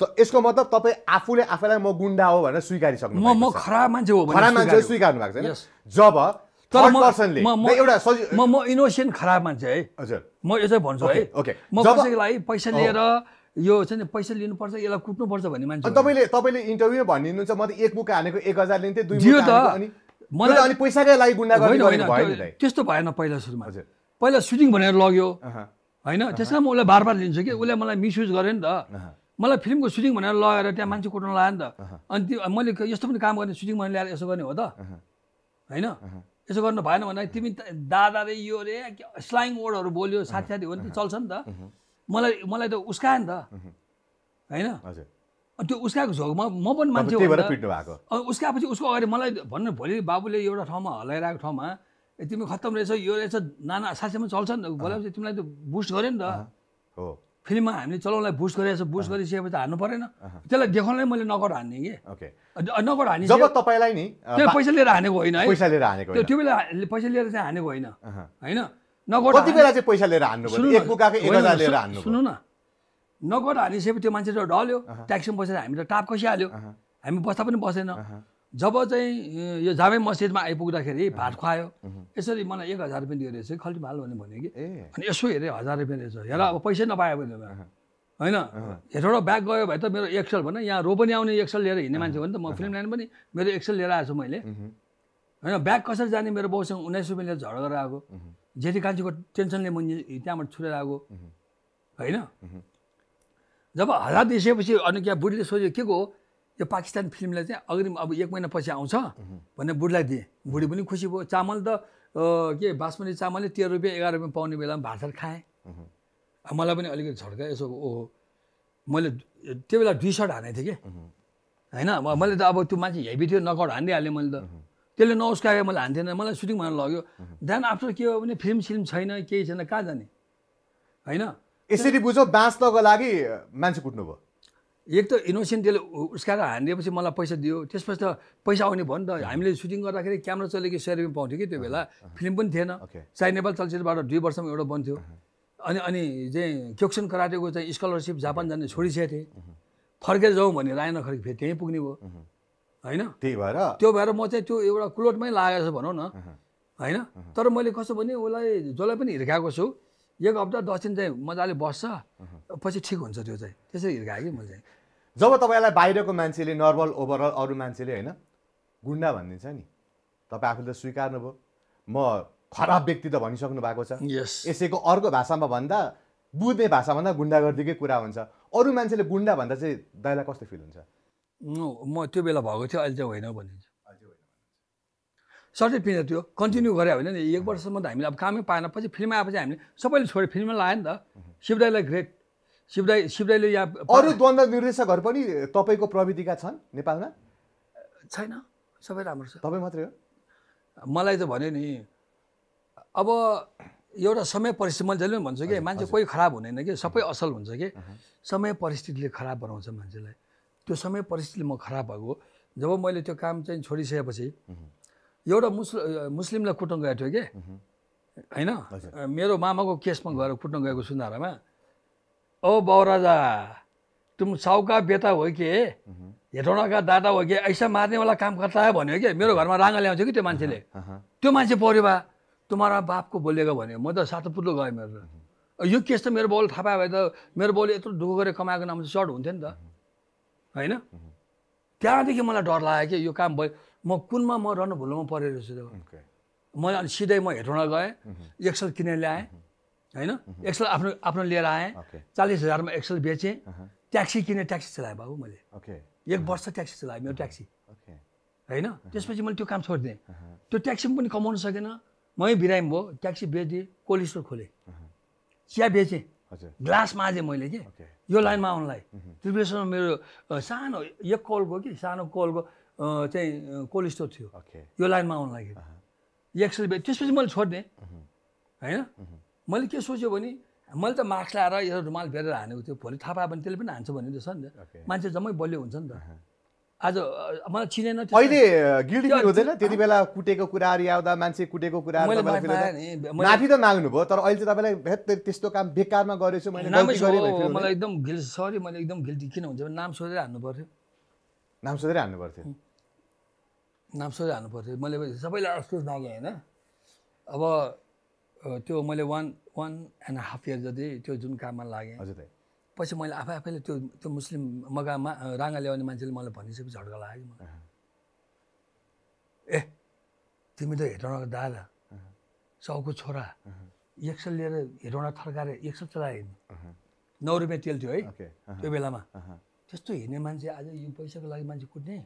त यसको मतलब तपाईँ आफूले आफैलाई म गुन्डा हो भनेर स्वीकारिसक्नु म म खराब मान्छे हो खराब मान्छे स्वीकार्नु भएको छैन जब म म एउटा म म इनोसेन्ट खराब मान्छे है हजुर म यो चाहिँ भन्छु है ओके म कसैलाई पैसा लिएर यो चाहिँ पैसा लिनुपर्छ यसलाई कुट्नुपर्छ भन्ने मान्छे तपाईँले तपाईँले इन्टरभ्यूमा भनिदिनुहुन्छ म त एक मुका हानेको एक हजार लिन्थेँ दुई अनि मलाई अनि पैसाकै लागि गुन्डा गर्ने त्यस्तो भएन पहिला सुरुमा पहिला सुटिङ भनेर लग्यो होइन त्यसमा म उसलाई बार बार लिन्छु कि उसले मलाई मिसयुज गर्यो नि त मलाई फिल्मको सुटिङ भनेर लगेर त्यहाँ मान्छे कुट्न लगायो नि त अनि मैले यस्तो पनि काम गर्ने सुटिङ भनेर ल्याएर यसो गर्ने हो त होइन यसो गर्नु भएन भने तिमी दादा रे यो रे स्लाइङ वर्डहरू बोल्यो साथी साथी हो नि त चल्छ नि त मलाई मलाई त उस्कायो नि त होइन त्यो उस्काएको झोकमा म पनि मान्छे उस्काएपछि उसको अगाडि मलाई भन्नु भोलि बाबुले एउटा ठाउँमा हल्लाइरहेको ठाउँमा तिमी खत्तम रहेछ यो रहेछ नाना साथीमा चल्छ नि त बोलाएपछि तिमीलाई त बुस्ट गऱ्यो नि त हो फिल्ममा हामीले चलाउनलाई बुस्ट छ बुस्ट गरिसकेपछि हान्नु परेन त्यसलाई देखाउनलाई मैले नगर हान्ने कि नगर हान्ने जब तपाईँलाई नि त्यो पैसा लिएर हानेको होइन है पैसा लिएर हानेको त्यो बेला पैसा लिएर चाहिँ हानेको होइन होइन नगर कति बेला चाहिँ पैसा लिएर हान्नु सुन्नु न नगर हानिसकेपछि त्यो मान्छे त ढल्यो ट्याक्सीमा बसेर हामी त टाप कसिहाल्यो हामी बस्दा पनि बसेन जब चाहिँ यो जामे मस्जिदमा आइपुग्दाखेरि भात खुवायो यसरी मलाई एक हजार रुपियाँ दियो रहेछ खल्टी माल भन्ने भन्यो कि अनि यसो हेरेँ हजार रुपियाँ रहेछ हेर अब पैसै नपायो भने होइन हेटौँडा ब्याग गयो भए त मेरो एक्सल भन यहाँ रो पनि आउने एक्सल लिएर हिँड्ने मान्छे हो नि त म फिल्म लाइन पनि मेरो एक्सल लिएर आएको छु मैले होइन ब्याग कसरी जाने मेरो बाउसँग उन्नाइस रुपियाँ लिएर झगडा गरेर आएको जेठी कान्छीको टेन्सनले म त्यहाँबाट छुटेर आएको होइन जब हजार दिइसकेपछि अनि क्या बुढीले सोच्यो के को हो यो पाकिस्तान फिल्मलाई चाहिँ अग्रिम अब एक महिनापछि आउँछ भनेर बुढीलाई दिएँ बुढी पनि खुसी भयो चामल त के बासमती चामलले तेह्र रुपियाँ एघार रुपियाँ पाउने बेलामा भातसात खाएँ मलाई पनि अलिकति झड्का यसो ओहो मैले त्यो बेला दुई सर्ट हानेको थिएँ कि होइन मैले त अब त्यो मान्छे हेभी थियो नकआउट हानिदिइहालेँ मैले त त्यसले नउस्कायो मैले हान्थेन मलाई सुटिङ भन्नु लग्यो देन आफ्टर के हो भने फिल्म सिल्म छैन केही छैन कहाँ जाने होइन यसरी बुझो बाँच्नको लागि मान्छे कुट्नुभयो एक त इनोसेन्ट त्यसले उस्काएर हानिदिएपछि मलाई पैसा दियो त्यसपछि त पैसा आउने भयो नि त हामीले सुटिङ गर्दाखेरि क्यामेरा चलेको सय रुपियाँ पाउँथ्यो कि त्यो बेला फिल्म पनि थिएन चाहे नेपाल चलचित्रबाट दुई वर्षमा एउटा बन्थ्यो अनि अनि चाहिँ क्योक्सन कराटेको चाहिँ स्कलरसिप जापान जाने छोडिसकेको थिएँ फर्केर जाउँ भने राय फेरि त्यहीँ पुग्ने भयो होइन त्यही भएर त्यो भएर म चाहिँ त्यो एउटा कुलोटमै लागेको छ भनौँ न होइन तर मैले कसो भने उसलाई जसलाई पनि हिर्काएको छु एक हप्ता दस दिन चाहिँ मजाले बस्छ पछि ठिक हुन्छ त्यो चाहिँ त्यसरी हिर्काएँ कि मैले चाहिँ जब तपाईँलाई बाहिरको मान्छेले नर्मल ओभरअल अरू मान्छेले होइन गुन्डा भनिदिन्छ नि तपाईँ आफूले त भयो म खराब व्यक्ति त भनिसक्नु भएको छ यसैको अर्को भाषामा भन्दा बुझ्ने भाषाभन्दा गुन्डागर्दीकै कुरा हुन्छ अरू मान्छेले गुन्डा भन्दा चाहिँ दाइलाई कस्तो फिल हुन्छ म त्यो बेला भएको थियो अहिले चाहिँ होइन भनिदिन्छ सर्टेड पिरियड त्यो कन्टिन्यू गरे होइन नि एक वर्षसम्म त हामीले अब कामै पाएन पछि फिल्म आएपछि हामीले सबैले छोडेर फिल्ममा लायो नि त शिवदाईलाई ग्रेट शिवराई शिवराईले यहाँ अरू द्वन्द्व निर्देशकहरू पनि तपाईँको प्रविधिका छन् नेपालमा छैन सबै राम्रो छ तपाईँ मात्रै हो मलाई त भन्यो नि अब एउटा समय परिस्थिति मैले जहिले पनि भन्छु कि मान्छे कोही खराब हुँदैन कि सबै असल हुन्छ कि समय परिस्थितिले खराब बनाउँछ मान्छेलाई त्यो समय परिस्थिति म खराब भएको जब मैले त्यो काम चाहिँ छोडिसकेपछि एउटा मुस्लिम मुस्लिमलाई कुट्न गएको थियो कि होइन मेरो मामाको केसमा गएर कुट्न गएको सुन्दारामा ओ बाउ राजा तुम साउका बेता हो कि हेटौँडाका दादा हो कि ऐसा मार्नेवाला काम करता है भन्यो कि मेरो घरमा राँगा ल्याउँछ कि त्यो मान्छेले त्यो मान्छे पऱ्यो बा तुम्हारा बापको बोलेको भन्यो म त सातो पुत्लो गएँ मेरो यो केस त मेरो बाउले थाहा पायो भने त मेरो बाउले यत्रो दुःख गरेर कमाएको नाम चाहिँ सर्ट हुन्थ्यो नि त होइन त्यहाँदेखि मलाई डर लाग्यो कि यो काम भयो म कुनमा म रहनु भुल्नु परेर रहेछु मैले अनि सिधै म हेटौँडा गएँ एक्सल किनेर ल्याएँ होइन एक्सल आफ्नो आफ्नो लिएर आएँ चालिस हजारमा एक्सल बेचेँ ट्याक्सी किने ट्याक्सी चलाएँ बाबु मैले एक वर्ष ट्याक्सी चलाएँ मेरो ट्याक्सी होइन त्यसपछि मैले त्यो काम छोडिदिएँ त्यो ट्याक्सी पनि कमाउनु सकेन मै बिरामी भयो ट्याक्सी बेचिदिएँ कोल्ड स्टोर खोलेँ चिया बेचेँ ग्लास माझेँ मैले कि यो लाइनमा आउनलाई त्रिपुरेश्वरमा मेरो सानो एक कलको कि सानो कलको चाहिँ कोल्ड स्टोर थियो यो लाइनमा आउनलाई कि एक्सल बेच त्यसपछि मैले छोडिदिएँ होइन मैले के सोच्यो भने मैले त मास्क लाएर यो रुमाल फेरेर हानेको थियो भोलि थाहा पायो भने त्यसले पनि हान्छ भनेको छ नि त मान्छे जम्मै बलियो हुन्छ नि त आज मलाई चिनेन अहिले गिल्डी हुँदैन त्यति बेला कुटेको कुराहरू आउँदा मान्छे कुटेको कुरा माथि त माग्नु भयो तर अहिले चाहिँ तपाईँलाई त्यस्तो काम बेकारमा गरेछु मैले मलाई एकदम गिल्ट सरी मैले एकदम गिल्टी किन हुन्छ भने नाम सोधेर हान्नु पर्थ्यो नाम सोधेर हान्नु पर्थ्यो नाम सोधेर हान्नु पर्थ्यो मैले सबैलाई अस्तो मागेँ होइन अब त्यो मैले one one and half year जति त्यो जुन काममा लागेँ हजुर पछि मैले आफै आफैले त्यो त्यो मुस्लिम मगामा राँगा ल्याउने मान्छेले मलाई भनिसकेपछि झड्का लाग्यो कि मलाई ए तिमी त हेटौँडाको दादा साउको छोरा एक सय लिएर हेटौँडा थर्काएर एक सय चलायो हिँड्नु नौ रुपियाँ तेल थियो है त्यो बेलामा त्यस्तो हिँड्ने मान्छे आज यो पैसाको लागि मान्छे कुट्ने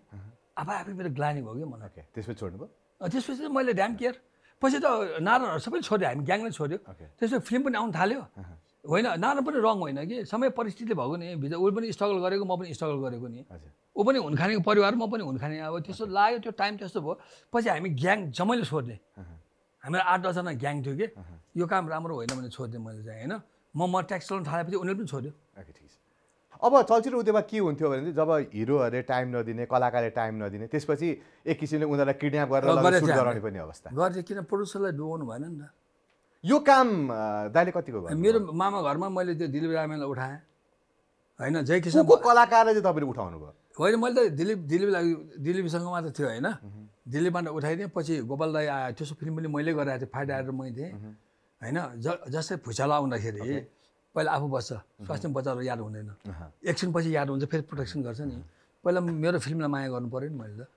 आफै आफै मेरो ग्लानी भयो कि मलाई त्यसपछि छोड्नु भयो त्यसपछि मैले ड्याम केयर पछि त नाराहरू सबै छोड्यो हामी ग्याङले छोड्यो त्यसो फिल्म पनि आउनु थाल्यो uh-huh. होइन नारा पनि रङ होइन कि समय परिस्थिति भएको नि भित्र उसले पनि स्ट्रगल गरेको म पनि स्ट्रगल गरेको नि ऊ पनि हुनखानेको परिवार म पनि हुनखाने अब त्यस्तो लाग्यो त्यो टाइम त्यस्तो भयो पछि हामी ग्याङ जम्मैले छोड्ने uh-huh. हामीलाई आठ दसजना ग्याङ थियो कि uh-huh. यो काम राम्रो होइन भने छोड्ने मैले चाहिँ होइन म म ट्याक्स चलाउनु थालेपछि उनीहरू पनि छोड्यो ठिक छ अब चलचित्र उद्योगमा के हुन्थ्यो भने जब हिरोहरूले टाइम नदिने कलाकारले टाइम नदिने त्यसपछि एक किसिमले उनीहरूलाई किडन्याप गरेर गराउने पनि अवस्था गर्छ किन प्रड्युसरलाई डुबाउनु भएन नि त यो काम दाइले कतिको भयो मेरो मामा घरमा मैले त्यो दिलीप रामेलाई उठाएँ होइन जय किसान कलाकारले चाहिँ तपाईँले उठाउनु भयो होइन मैले त दिलीप दिलीप दिलीपसँग मात्र थियो होइन दिलीपबाट उठाइदिएँ पछि गोपाल दाई आयो त्यसो फिल्म पनि मैले गराएको थिएँ फाइट आएर मैले थिएँ होइन ज जस्तै फुचाला आउँदाखेरि पहिला आफू बस्छ स्वास्थ्यमा बच्चाहरू याद हुँदैन एकछिनपछि याद हुन्छ फेरि प्रोटेक्सन गर्छ नि पहिला मेरो फिल्मलाई माया गर्नु पऱ्यो नि मैले त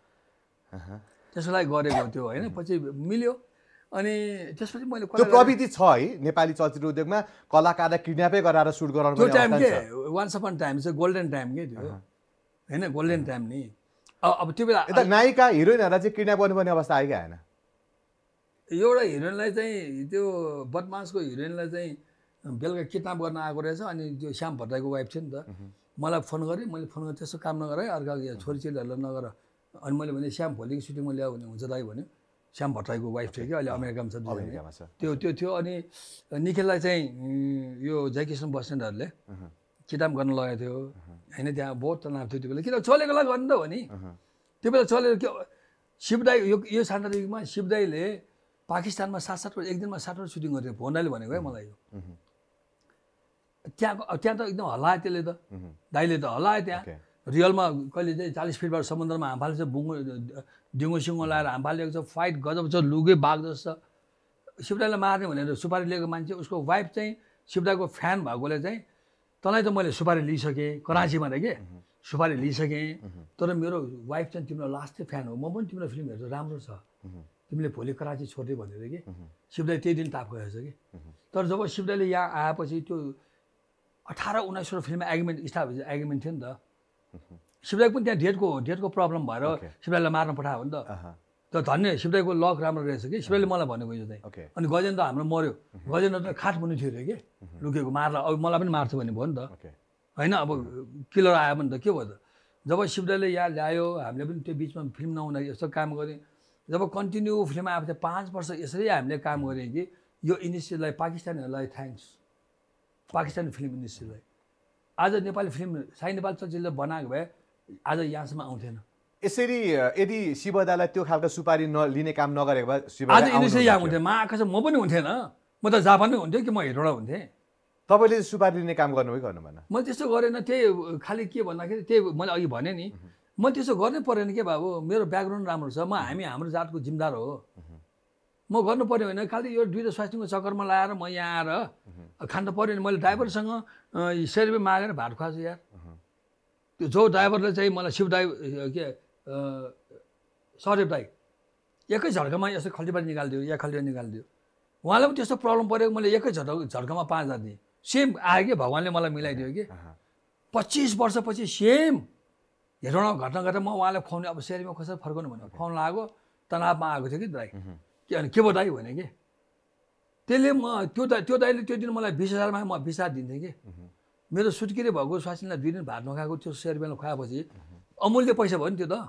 त्यसको लागि गरेको त्यो होइन पछि मिल्यो अनि त्यसपछि मैले त्यो प्रविधि छ है नेपाली चलचित्र उद्योगमा कलाकारलाई किडन्यापै गराएर सुट गराउनु त्यो टाइम के वान्स अपन टाइम चाहिँ गोल्डन टाइम के त्यो होइन गोल्डन टाइम नि अब त्यो बेला यता नायिका हिरोइनहरूलाई चाहिँ किडन्याप गर्नुपर्ने अवस्था आइकै आएन एउटा हिरोइनलाई चाहिँ त्यो बदमासको हिरोइनलाई चाहिँ बेलुका किताब गर्न आएको रहेछ अनि त्यो श्याम भट्टराईको वाइफ थियो नि त मलाई फोन गरेँ मैले फोन गरेँ त्यस्तो काम नगरेँ अर्का छोरी नगर अनि मैले भने श्याम भोलिको सुटिङमा ल्यायो भने हुन्छ दाई भन्यो श्याम भट्टराईको वाइफ थियो कि अहिले अमेरिकामा छ त्यो त्यो थियो अनि निखिललाई चाहिँ यो जयकिसन बस्नेटहरूले किताब गर्न लगाएको थियो होइन त्यहाँ बहुत तनाव थियो त्यो बेला किन चलेकोलाई गर्नु त हो नि त्यो बेला चलेर के शिवदाई यो यो सान्दर्भिकमा शिवदाईले पाकिस्तानमा सात सातवटा एक दिनमा सातवटा सुटिङ गर्थ्यो भोनाले भनेको है मलाई यो त्यहाँको त्यहाँ त एकदम हल्लायो त्यसले त दाइले त हल्लायो त्यहाँ रियलमा कहिले चाहिँ चालिस फिटबाट समुद्रमा फालेको छ बुङ्गो डिङ्गो सिङ्गो लगाएर फालिएको छ फाइट गजब छ लुगै बाघ जस्तो छ मार्ने भनेर सुपारी लिएको मान्छे उसको वाइफ चाहिँ शिवदाईको फ्यान भएकोले चाहिँ तँलाई त मैले सुपारी लिइसकेँ कराँचीमा त के सुपारी लिइसकेँ तर मेरो वाइफ चाहिँ तिम्रो लास्टै फ्यान हो म पनि तिम्रो फिल्म हेर्छु राम्रो छ तिमीले भोलि कराँची छोड्दै भनेर कि शिवदाई त्यही दिन ताप गएछ कि तर जब शिवदाईले यहाँ आएपछि त्यो अठार उन्नाइसवटा फिल्ममा एग्रिमेन्ट स्थापित एग्रिमेन्ट थियो नि त शिवराज पनि त्यहाँ डेटको डेटको प्रब्लम भएर शिवराजलाई मार्न पठायो नि त तर धन्य शिवराजको लक राम्रो रहेछ कि शिवराजले मलाई भनेको यो चाहिँ अनि गजेन्द्र हाम्रो मऱ्यो गजेन्द्र त खाट पनि थियो अरे कि लुकेको मार्ला अब मलाई पनि मार्थ्यो भन्ने भयो नि त होइन अब किलर आयो भने त के भयो त जब शिवराजले यहाँ ल्यायो हामीले पनि त्यो बिचमा फिल्म नहुँदा यस्तो काम गऱ्यौँ जब कन्टिन्यू फिल्म आएको थियो पाँच वर्ष यसरी हामीले काम गऱ्यौँ कि यो इनिसिएटलाई पाकिस्तानीहरूलाई थ्याङ्क्स पाकिस्तानी फिल्म इन्डस्ट्रीलाई आज नेपाली फिल्म साई नेपाल चलचित्र बनाएको भए आज यहाँसम्म आउँथेन यसरी यदि शिवदालाई त्यो खालको सुपारी नलिने काम नगरेको भए आज इन्डस्ट्री यहाँ हुन्थ्यो म आएको छ म पनि हुन्थेन म त जापानमै हुन्थ्यो कि म हेटौँडा हुन्थेँ तपाईँले सुपारी लिने काम गर्नु गर्नु भएन मैले त्यस्तो गरेन त्यही खालि के भन्दाखेरि त्यही मैले अघि भने नि मैले त्यस्तो गर्नै परेन के बाबु मेरो ब्याकग्राउन्ड राम्रो छ म हामी हाम्रो जातको जिम्मेदार हो म गर्नु पऱ्यो भने खालि यो दुईवटा स्वास्थ्यको चक्करमा लगाएर म यहाँ आएर खानु पऱ्यो भने मैले ड्राइभरसँग सय रुपियाँ मागेर भात खुवाएको यार त्यो जो ड्राइभरले चाहिँ मलाई शिव दाई के सहदेव दाई एकै झड्कामा यसो खल्टीबारी निकालिदियो या खल्टीबारी निकालिदियो उहाँलाई पनि त्यस्तो प्रब्लम पऱ्यो मैले एकै झड्क झड्कामा पाँच हजार दिएँ सेम आयो कि भगवान्ले मलाई मिलाइदियो कि पच्चिस वर्षपछि सेम हेरौँ घटना घटना म उहाँलाई फोन अब सेरीमा कसरी फर्काउनु भनेर फोन लगाएको तनावमा आएको थियो कि दाई के के दाई भने कि त्यसले म त्यो त त्यो दाइले त्यो दिन मलाई बिस हजारमा म बिसा दिन्थेँ कि मेरो सुटकिरे भएको स्वास्नीलाई दुई दिन भात नखाएको त्यो सय रुपियाँमा खुवाएपछि अमूल्य पैसा भयो नि त्यो त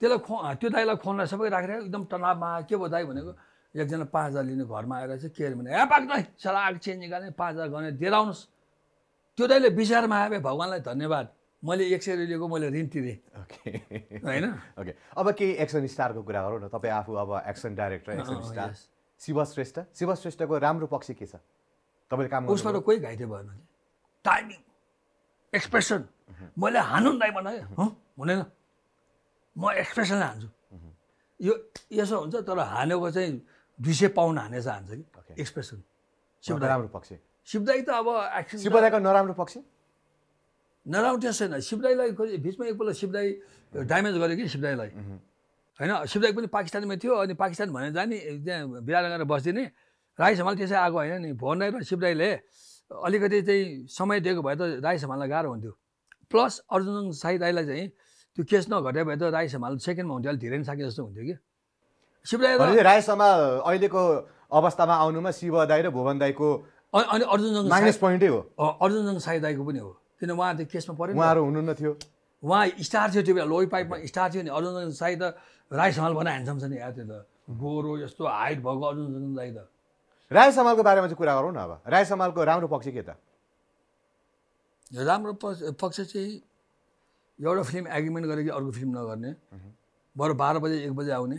त्यसलाई खो त्यो दाइलाई खुवाउनलाई सबै राखेर एकदम तनावमा के दाई भनेको एकजना पाँच हजार लिने घरमा आएर चाहिँ के अरे भने ए पाक सला आग चेन्ज निकाल्ने पाँच हजार गर्ने दिएर आउनुहोस् त्यो दाइले बिस हजारमा आयो भगवान्लाई धन्यवाद मैले एक सय लिएको मैले ऋण तिरेँ ओके होइन ओके अब केही एक्सन स्टारको कुरा गरौँ न तपाईँ आफू अब action director action star Shiv Shrestha Shiv श्रेष्ठको राम्रो पक्ष के छ तपाईँले काम उसमा त कोही घाइते भएन टाइमिङ एक्सप्रेसन मैले हानु नै हो हुँदैन म एक्सप्रेसनलाई हान्छु यो यसो हुन्छ तर हानेको चाहिँ दुई सय हाने हानेछ हान्छ कि एक्सप्रेसन शिवदा राम्रो पक्ष शिवदाई त अब शिवदाईको नराम्रो पक्ष नराम्रो टेस्ट छैन शिवदाईलाई बिचमा एकपल्ट शिवदाई ड्यामेज गर्यो कि शिवदाईलाई होइन शिवदाई पनि पाकिस्तानमै थियो अनि पाकिस्तान भनेर जाने त्यहाँ बिराल गरेर बसिदिने राई सम्हाल त्यसै आएको होइन नि भोन र शिवदाईले अलिकति चाहिँ समय दिएको भए त राई सम्हाललाई गाह्रो हुन्थ्यो प्लस अर्जुन साई राईलाई चाहिँ त्यो केस नघटे भए त राई सम्हाल सेकेन्डमा हुन्थ्यो अलिक धेरै नै साके जस्तो हुन्थ्यो कि शिवराई राई सम्हाल अहिलेको अवस्थामा आउनुमा शिव र भुवन दाईको अनि अर्जुनजङ पोइन्टै हो अर्जुनजङ साई दाईको पनि हो किन उहाँ त्यो केसमा पऱ्यो उहाँहरू हुनुहुन्न थियो उहाँ स्टार थियो त्यो बेला लोही पाइपमा स्टार थियो नि अर्जुन साई त राई समाल भन हान्छ नि या त्यो त गोरो यस्तो हाइट भएको अर्जुन साई त राय समालको बारेमा चाहिँ कुरा गरौँ न अब राय समालको राम्रो पक्ष के त राम्रो पक्ष चाहिँ एउटा फिल्म एग्रिमेन्ट गरे कि अर्को फिल्म नगर्ने बरु बाह्र बजे एक बजे आउने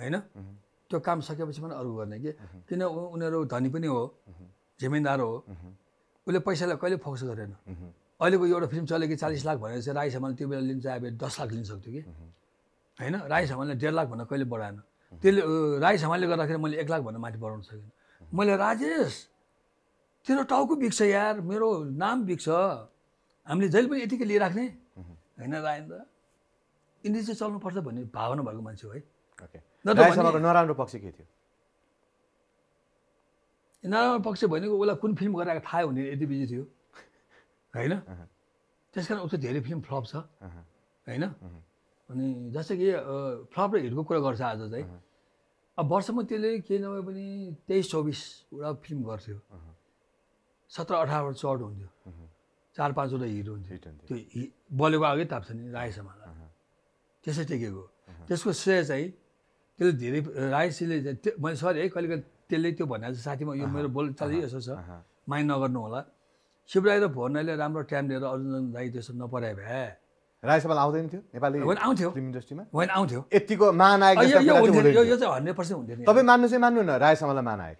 होइन त्यो काम सकेपछि पनि अर्को गर्ने कि किन उनीहरू धनी पनि हो जिम्मेदार हो उसले पैसालाई कहिले फोकस गरेन अहिलेको एउटा फिल्म चल्यो कि चालिस लाख भनेर चाहिँ राई सामान त्यो बेला लिन्छ अब दस लाख लिन सक्थ्यो कि होइन राई सामानले डेढ लाख भन्दा कहिले बढाएन त्यसले राई सामानले गर्दाखेरि मैले एक लाख भन्दा माथि बढाउन सकिनँ मैले राजेश तेरो टाउको बिग्छ यार मेरो नाम बिग्छ हामीले जहिले पनि यतिकै लिइराख्ने होइन राजेन्द्र यिनीहरू चाहिँ चल्नुपर्छ भन्ने भावना भएको मान्छे हो है नराम्रो पक्ष के थियो नारायण पक्ष भनेको उसलाई कुन फिल्म गराएको थाहै हुने यति बिजी थियो होइन त्यस कारण उसको धेरै फिल्म फ्लप छ होइन अनि जस्तै कि फ्लप र हिटको कुरा गर्छ आज चाहिँ अब वर्षमा त्यसले के नभए पनि तेइस चौबिसवटा फिल्म गर्थ्यो सत्र अठारवटा चर्ट हुन्थ्यो चार पाँचवटा हिट हुन्थ्यो त्यो बोलेको अघि ताप्छ नि रायसम्मलाई त्यसै टेकेको त्यसको श्रेय चाहिँ त्यसले धेरै रायसीले मैले सरी है कहिले कहिले त्यसले त्यो भनेको छ साथीमा यो मेरो बोल चलि यसो छ माइन नगर्नु होला शिवराई र भुवनाले राम्रो टाइम लिएर अर्जुन दाई त्यसो नपराए भए राजसभा आउँदैन थियो नेपाली आउँथ्यो फिल्म इन्डस्ट्रीमा होइन आउँथ्यो यतिको महानायक यो चाहिँ हन्ड्रेड पर्सेन्ट हुन्थ्यो तपाईँ मान्नु चाहिँ मान्नु न राज्यसभालाई महानायक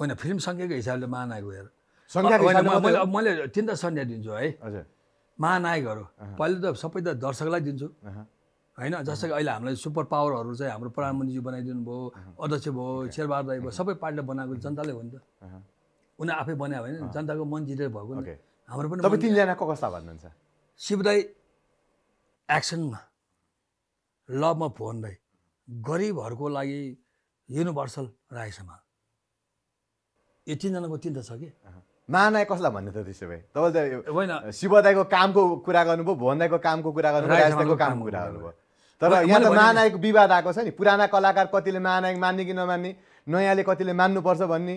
होइन फिल्म सङ्ख्याको हिसाबले महानायक भएर मैले मैले तिनवटा संज्ञा दिन्छु है हजुर महानायकहरू पहिले त सबै त दर्शकलाई दिन्छु होइन जस्तै कि अहिले हामीलाई सुपर पावरहरू चाहिँ हाम्रो प्रधानमन्त्रीजी बनाइदिनु भयो अध्यक्ष भयो शेरबहादुर दाई भयो सबै पार्टीले बनाएको जनताले हो नि त उनीहरू आफै बनायो भने जनताको मन जितेर भएको हाम्रो पनि तपाईँ कस्ता भन्नुहुन्छ शिव दाई एक्सनमा लभमा फोन दाई गरिबहरूको लागि युनिभर्सल राय यो तिनजनाको तिनवटा छ कि महानायक कसलाई भन्ने त त्यसो भए तपाईँले त होइन शिवदाईको कामको कुरा गर्नुभयो भुवनदाईको कामको कुरा गर्नुभयो कामको कुरा गर्नुभयो तर यहाँ त महानायकको विवाद आएको छ नि पुराना कलाकार कतिले महानायक मान्ने कि नमान्ने नयाँले कतिले मान्नुपर्छ भन्ने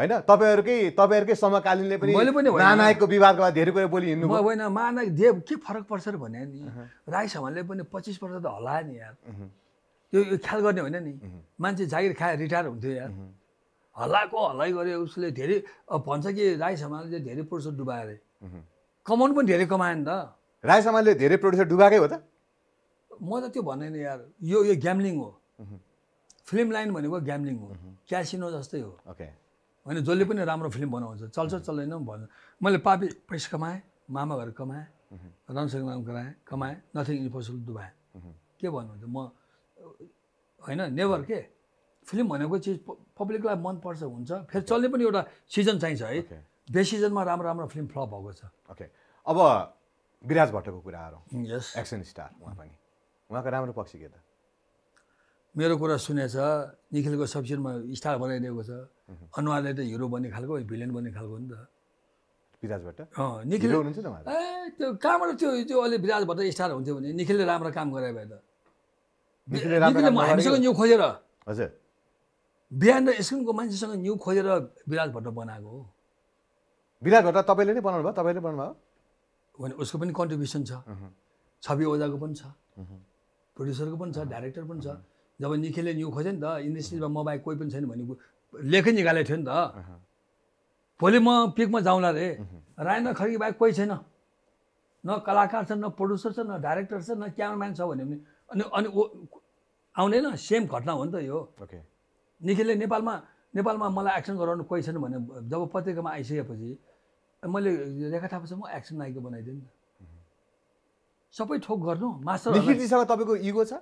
होइन तपाईँहरूकै तपाईँहरूकै समकालीनले पनि महानायकको विवादको बाद धेरै कुरा बोली हिँड्नु होइन महानायक देव के फरक पर्छ र भने नि राई पनि पच्चिस वर्ष त हला नि यार त्यो ख्याल गर्ने होइन नि मान्छे जागिर खाएर रिटायर हुन्थ्यो यार हल्लाको हल्लाइ गऱ्यो उसले धेरै भन्छ कि राई समाजले धेरै डुबायो अरे कमाउनु पनि धेरै कमायो नि त राई समाजले धेरै प्रोड्युसर डुबाएकै हो त म त त्यो भन्दैन यार यो यो ग्याम्लिङ हो फिल्म लाइन भनेको ग्याम्लिङ हो क्यासिनो जस्तै हो होइन जसले पनि राम्रो फिल्म बनाउँछ चल्छ चल्दैन भन्नु मैले पापी पैसा कमाएँ मामा घर कमाएँ रामसँग राम गराएँ कमाएँ नथिङ इम्पोसिबल डुबाएँ के भन्नुहुन्छ म होइन नेभर के फिल्म भनेको चिज पब्लिकलाई मनपर्छ हुन्छ फेरि चल्ने पनि एउटा सिजन चाहिन्छ है बेस सिजनमा राम्रो राम्रो फिल्म फ्लप भएको छ ओके अब विराज भट्टको कुरा एक्सन स्टार उहाँ पनि उहाँको राम्रो पक्ष के त मेरो कुरा सुनेछ निखिलको सब्सिडमा स्टार बनाइदिएको छ अनुहारले त हिरो बन्ने खालको भिलियन बन्ने खालको हो नि त विराजबाट निखिल ए त्यो कहाँबाट त्यो त्यो अहिले विराजबाट स्टार हुन्थ्यो भने निखिलले राम्रो काम गरे भए त हामीसँग न्यु खोजेर हजुर बिहान र स्कुलको मान्छेसँग न्यु खोजेर विराज भट्ट बनाएको हो विराज भट्ट तपाईँले नै बनाउनु भयो तपाईँले बनाउनु भयो भने उसको पनि कन्ट्रिब्युसन छ छवि ओजाको पनि छ प्रड्युसरको पनि छ डाइरेक्टर पनि छ जब निखिलले न्यु खोज्यो नि त इन्डस्ट्रीमा म बाहेक कोही पनि छैन भने लेखै निकालेको थियो नि त भोलि म पिकमा जाउँला रे राजेन्द्र खर्गी बाहेक कोही छैन न कलाकार छ न प्रड्युसर छ न डाइरेक्टर छ न क्यामराम्यान छ भन्यो भने अनि अनि आउँदैन सेम घटना हो नि त यो निखिलले नेपालमा नेपालमा मलाई एक्सन गराउनु कोही छैन भने जब पत्रिकामा आइसकेपछि मैले रेखा थापासँग म एक्सन नायिका बनाइदिएँ नि त सबै ठोक गर्नु मास्टर तपाईँको इगो छ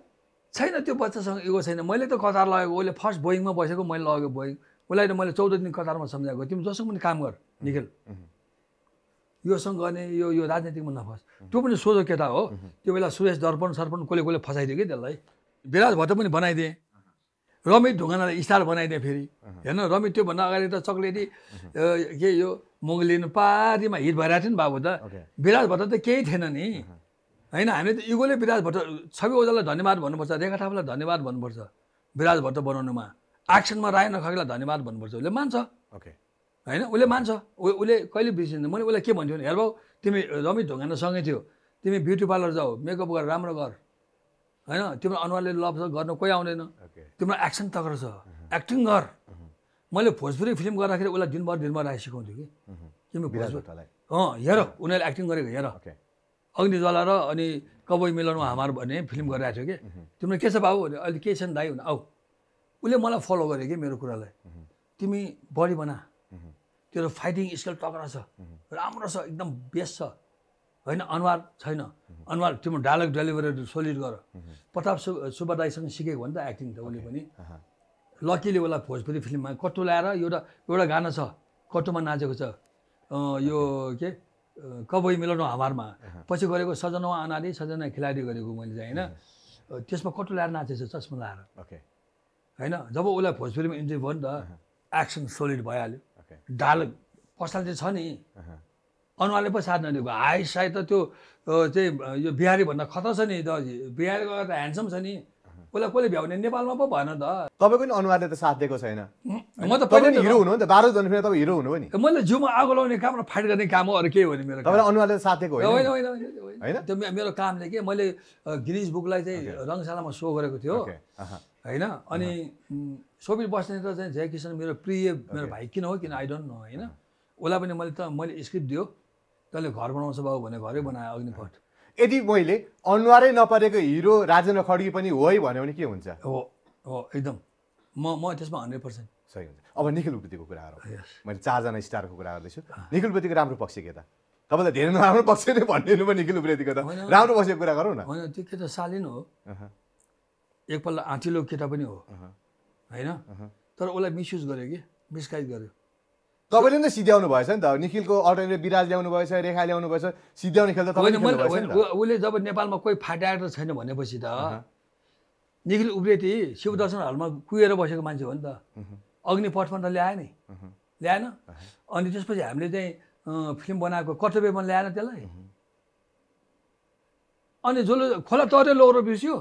छैन त्यो बच्चासँग इगो छैन मैले त कतार लगेको उसले फर्स्ट बोइङमा बसेको मैले लगेको बोइङ उसलाई त मैले चौध दिन कतारमा सम्झाएको तिमी जसँग पनि काम गर निखिल योसँग गर्ने यो यो राजनीतिकमा नफस त्यो पनि सोझो केटा हो त्यो बेला सुरेश दर्पण सर्पण कसले कसले फसाइदियो कि त्यसलाई विराज भट्ट पनि बनाइदिएँ रमित ढुङ्गानालाई स्टार बनाइदिएँ फेरि हेर्न रमित त्योभन्दा अगाडि त चक्लेटी के यो मोगलिन पारीमा हिट भइरहेको थियो नि बाबु त विराज भट्ट त केही थिएन नि होइन हामीले त इगोले विराज भट्ट छवि ओजालाई धन्यवाद भन्नुपर्छ रेखा थापालाई धन्यवाद भन्नुपर्छ विराज भट्ट बनाउनुमा एक्सनमा राय नखरेलाई धन्यवाद भन्नुपर्छ उसले मान्छ ओके होइन उसले मान्छ उसले कहिले बिर्सिन्छ मैले उसलाई के भन्थ्यो भने भाउ तिमी रमित सँगै थियो तिमी ब्युटी पार्लर जाऊ मेकअप गर राम्रो गर होइन तिम्रो अनुहारले लभ छ गर्न कोही आउँदैन तिम्रो एक्सन तक्र छ एक्टिङ गर मैले भोजपुरी फिल्म गर्दाखेरि उसलाई दिनभर दिनभर राई सिकाउँथ्यो कि तिमी भोजपुर अँ हेर उनीहरूले एक्टिङ गरेको हेर अग्निज्वाला र अनि कवै मिलन हाम्रो भन्ने फिल्म गरिरहेको थियो कि तिम्रो के छ बाबु भने अहिले के छ नि दाइ हुन आऊ उसले मलाई फलो गरे कि मेरो कुरालाई तिमी बडी बना तेरो फाइटिङ स्किल तगडा छ राम्रो छ एकदम बेस्ट छ होइन अनुहार छैन अनुहार तिम्रो डायलग डेलिभरी सोलिड गर प्रताप सु सुब्बादाईसँग सिकेको हो नि त एक्टिङ त उसले पनि लकीले उसलाई भोजपुरी फिल्ममा कट्टु ल्याएर एउटा एउटा गाना छ कट्टुमा नाचेको छ यो के कबै मिलाउनु हमारमा पछि गरेको सजना आनाले सजना खेलाडी गरेको मैले चाहिँ होइन त्यसमा कटु ल्याएर नाचेछ चस्मा ओके होइन जब उसलाई भोजपुरीमा इन्ट्री भयो नि त एक्सन सोलिड भइहाल्यो ढाल पसल चाहिँ छ नि अनुहारले पो साथ नदिएको हाई साइड त त्यो चाहिँ यो बिहारीभन्दा खतरा छ नि त बिहारीको त ह्यान्डसम छ नि उसलाई कसले भ्याउने नेपालमा पो भएन त तपाईँको नि अनुहारले त साथ दिएको छैन म त पहिले हिरो हुनु नि बाह्र जन तपाईँ हिरो हुनु नि मैले जिउमा आगो लगाउने काम र फाइट गर्ने काम हो अरू केही हो नि मेरो तपाईँलाई अनुहारले साथ दिएको होइन होइन त्यो मेरो कामले के मैले गिरिज बुकलाई चाहिँ रङशालामा सो गरेको थियो होइन अनि बस्ने त चाहिँ जयकिसन मेरो प्रिय मेरो भाइ किन हो किन आई डोन्ट नो होइन उसलाई पनि मैले त मैले स्क्रिप्ट दियो तैँले घर बनाउँछ बाबु भने घरै बनायो अग्निपथ यदि मैले अनुहारै नपरेको हिरो राजेन्द्र खड्गी पनि हो है भन्यो भने के हुन्छ हो हो एकदम म म त्यसमा हन्ड्रेड पर्सेन्ट सही हुन्छ अब निखिल उपतिको कुरा गरौँ मैले चारजना स्टारको कुरा गर्दैछु निखिल उपतिको राम्रो पक्ष के त तपाईँलाई धेरै नराम्रो पक्ष नै भनिदिनु भयो निखिल उपतिको त राम्रो पक्षको कुरा गरौँ न होइन त्यो केटा सालिन हो एकपल्ट आँटिलो केटा पनि हो होइन तर उसलाई मिसयुज गर्यो कि मिसगाइड गर्यो तपाईँले नै सिध्याउनु भएछ नि त निखिलको अल्टरनेटिभ विराज ल्याउनु भएछ रेखा ल्याउनु भएछ सिध्याउने खेल त उसले जब नेपालमा कोही फाटाएर छैन भनेपछि त निखिल उब्रेती शिवदर्शन हलमा कुहिएर बसेको मान्छे हो नि त अग्निपथमा त ल्याएन नि ल्याएन अनि त्यसपछि हामीले चाहिँ फिल्म बनाएको कर्तव्यमा ल्याएन त्यसलाई अनि जसले खोला तरेर लोहोरो बिर्स्यो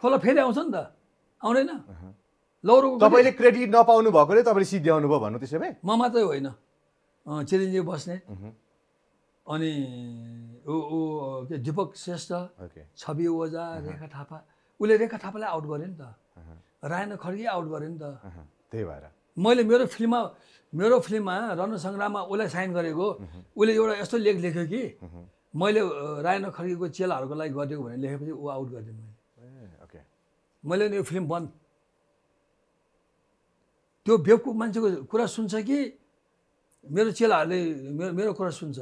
खोला फेरि आउँछ नि त आउँदैन लौरोको तपाईँले क्रेडिट नपाउनु भएकोले तपाईँले सिद्ध्याउनु भयो भन्नु त्यसो भए म मात्रै होइन चिरञ्जीव बस्ने अनि ऊ के दीपक श्रेष्ठ छवि ओझा रेखा थापा उसले रेखा थापालाई आउट गरेँ नि त रायन खड्गी आउट गरेँ नि त त्यही भएर मैले मेरो फिल्ममा मेरो फिल्ममा रन सङ्ग्राममा उसलाई साइन गरेको उसले एउटा यस्तो लेख लेख्यो कि मैले रायन खड्गीको चेलाहरूको लागि गरिदिएको भनेर लेखेपछि ऊ आउट गरिदिनु मैले मैले नि यो फिल्म बन्द त्यो बेवकुफ मान्छेको कुरा सुन्छ कि मेरो चेलाहरूले मेरो मेरो कुरा सुन्छ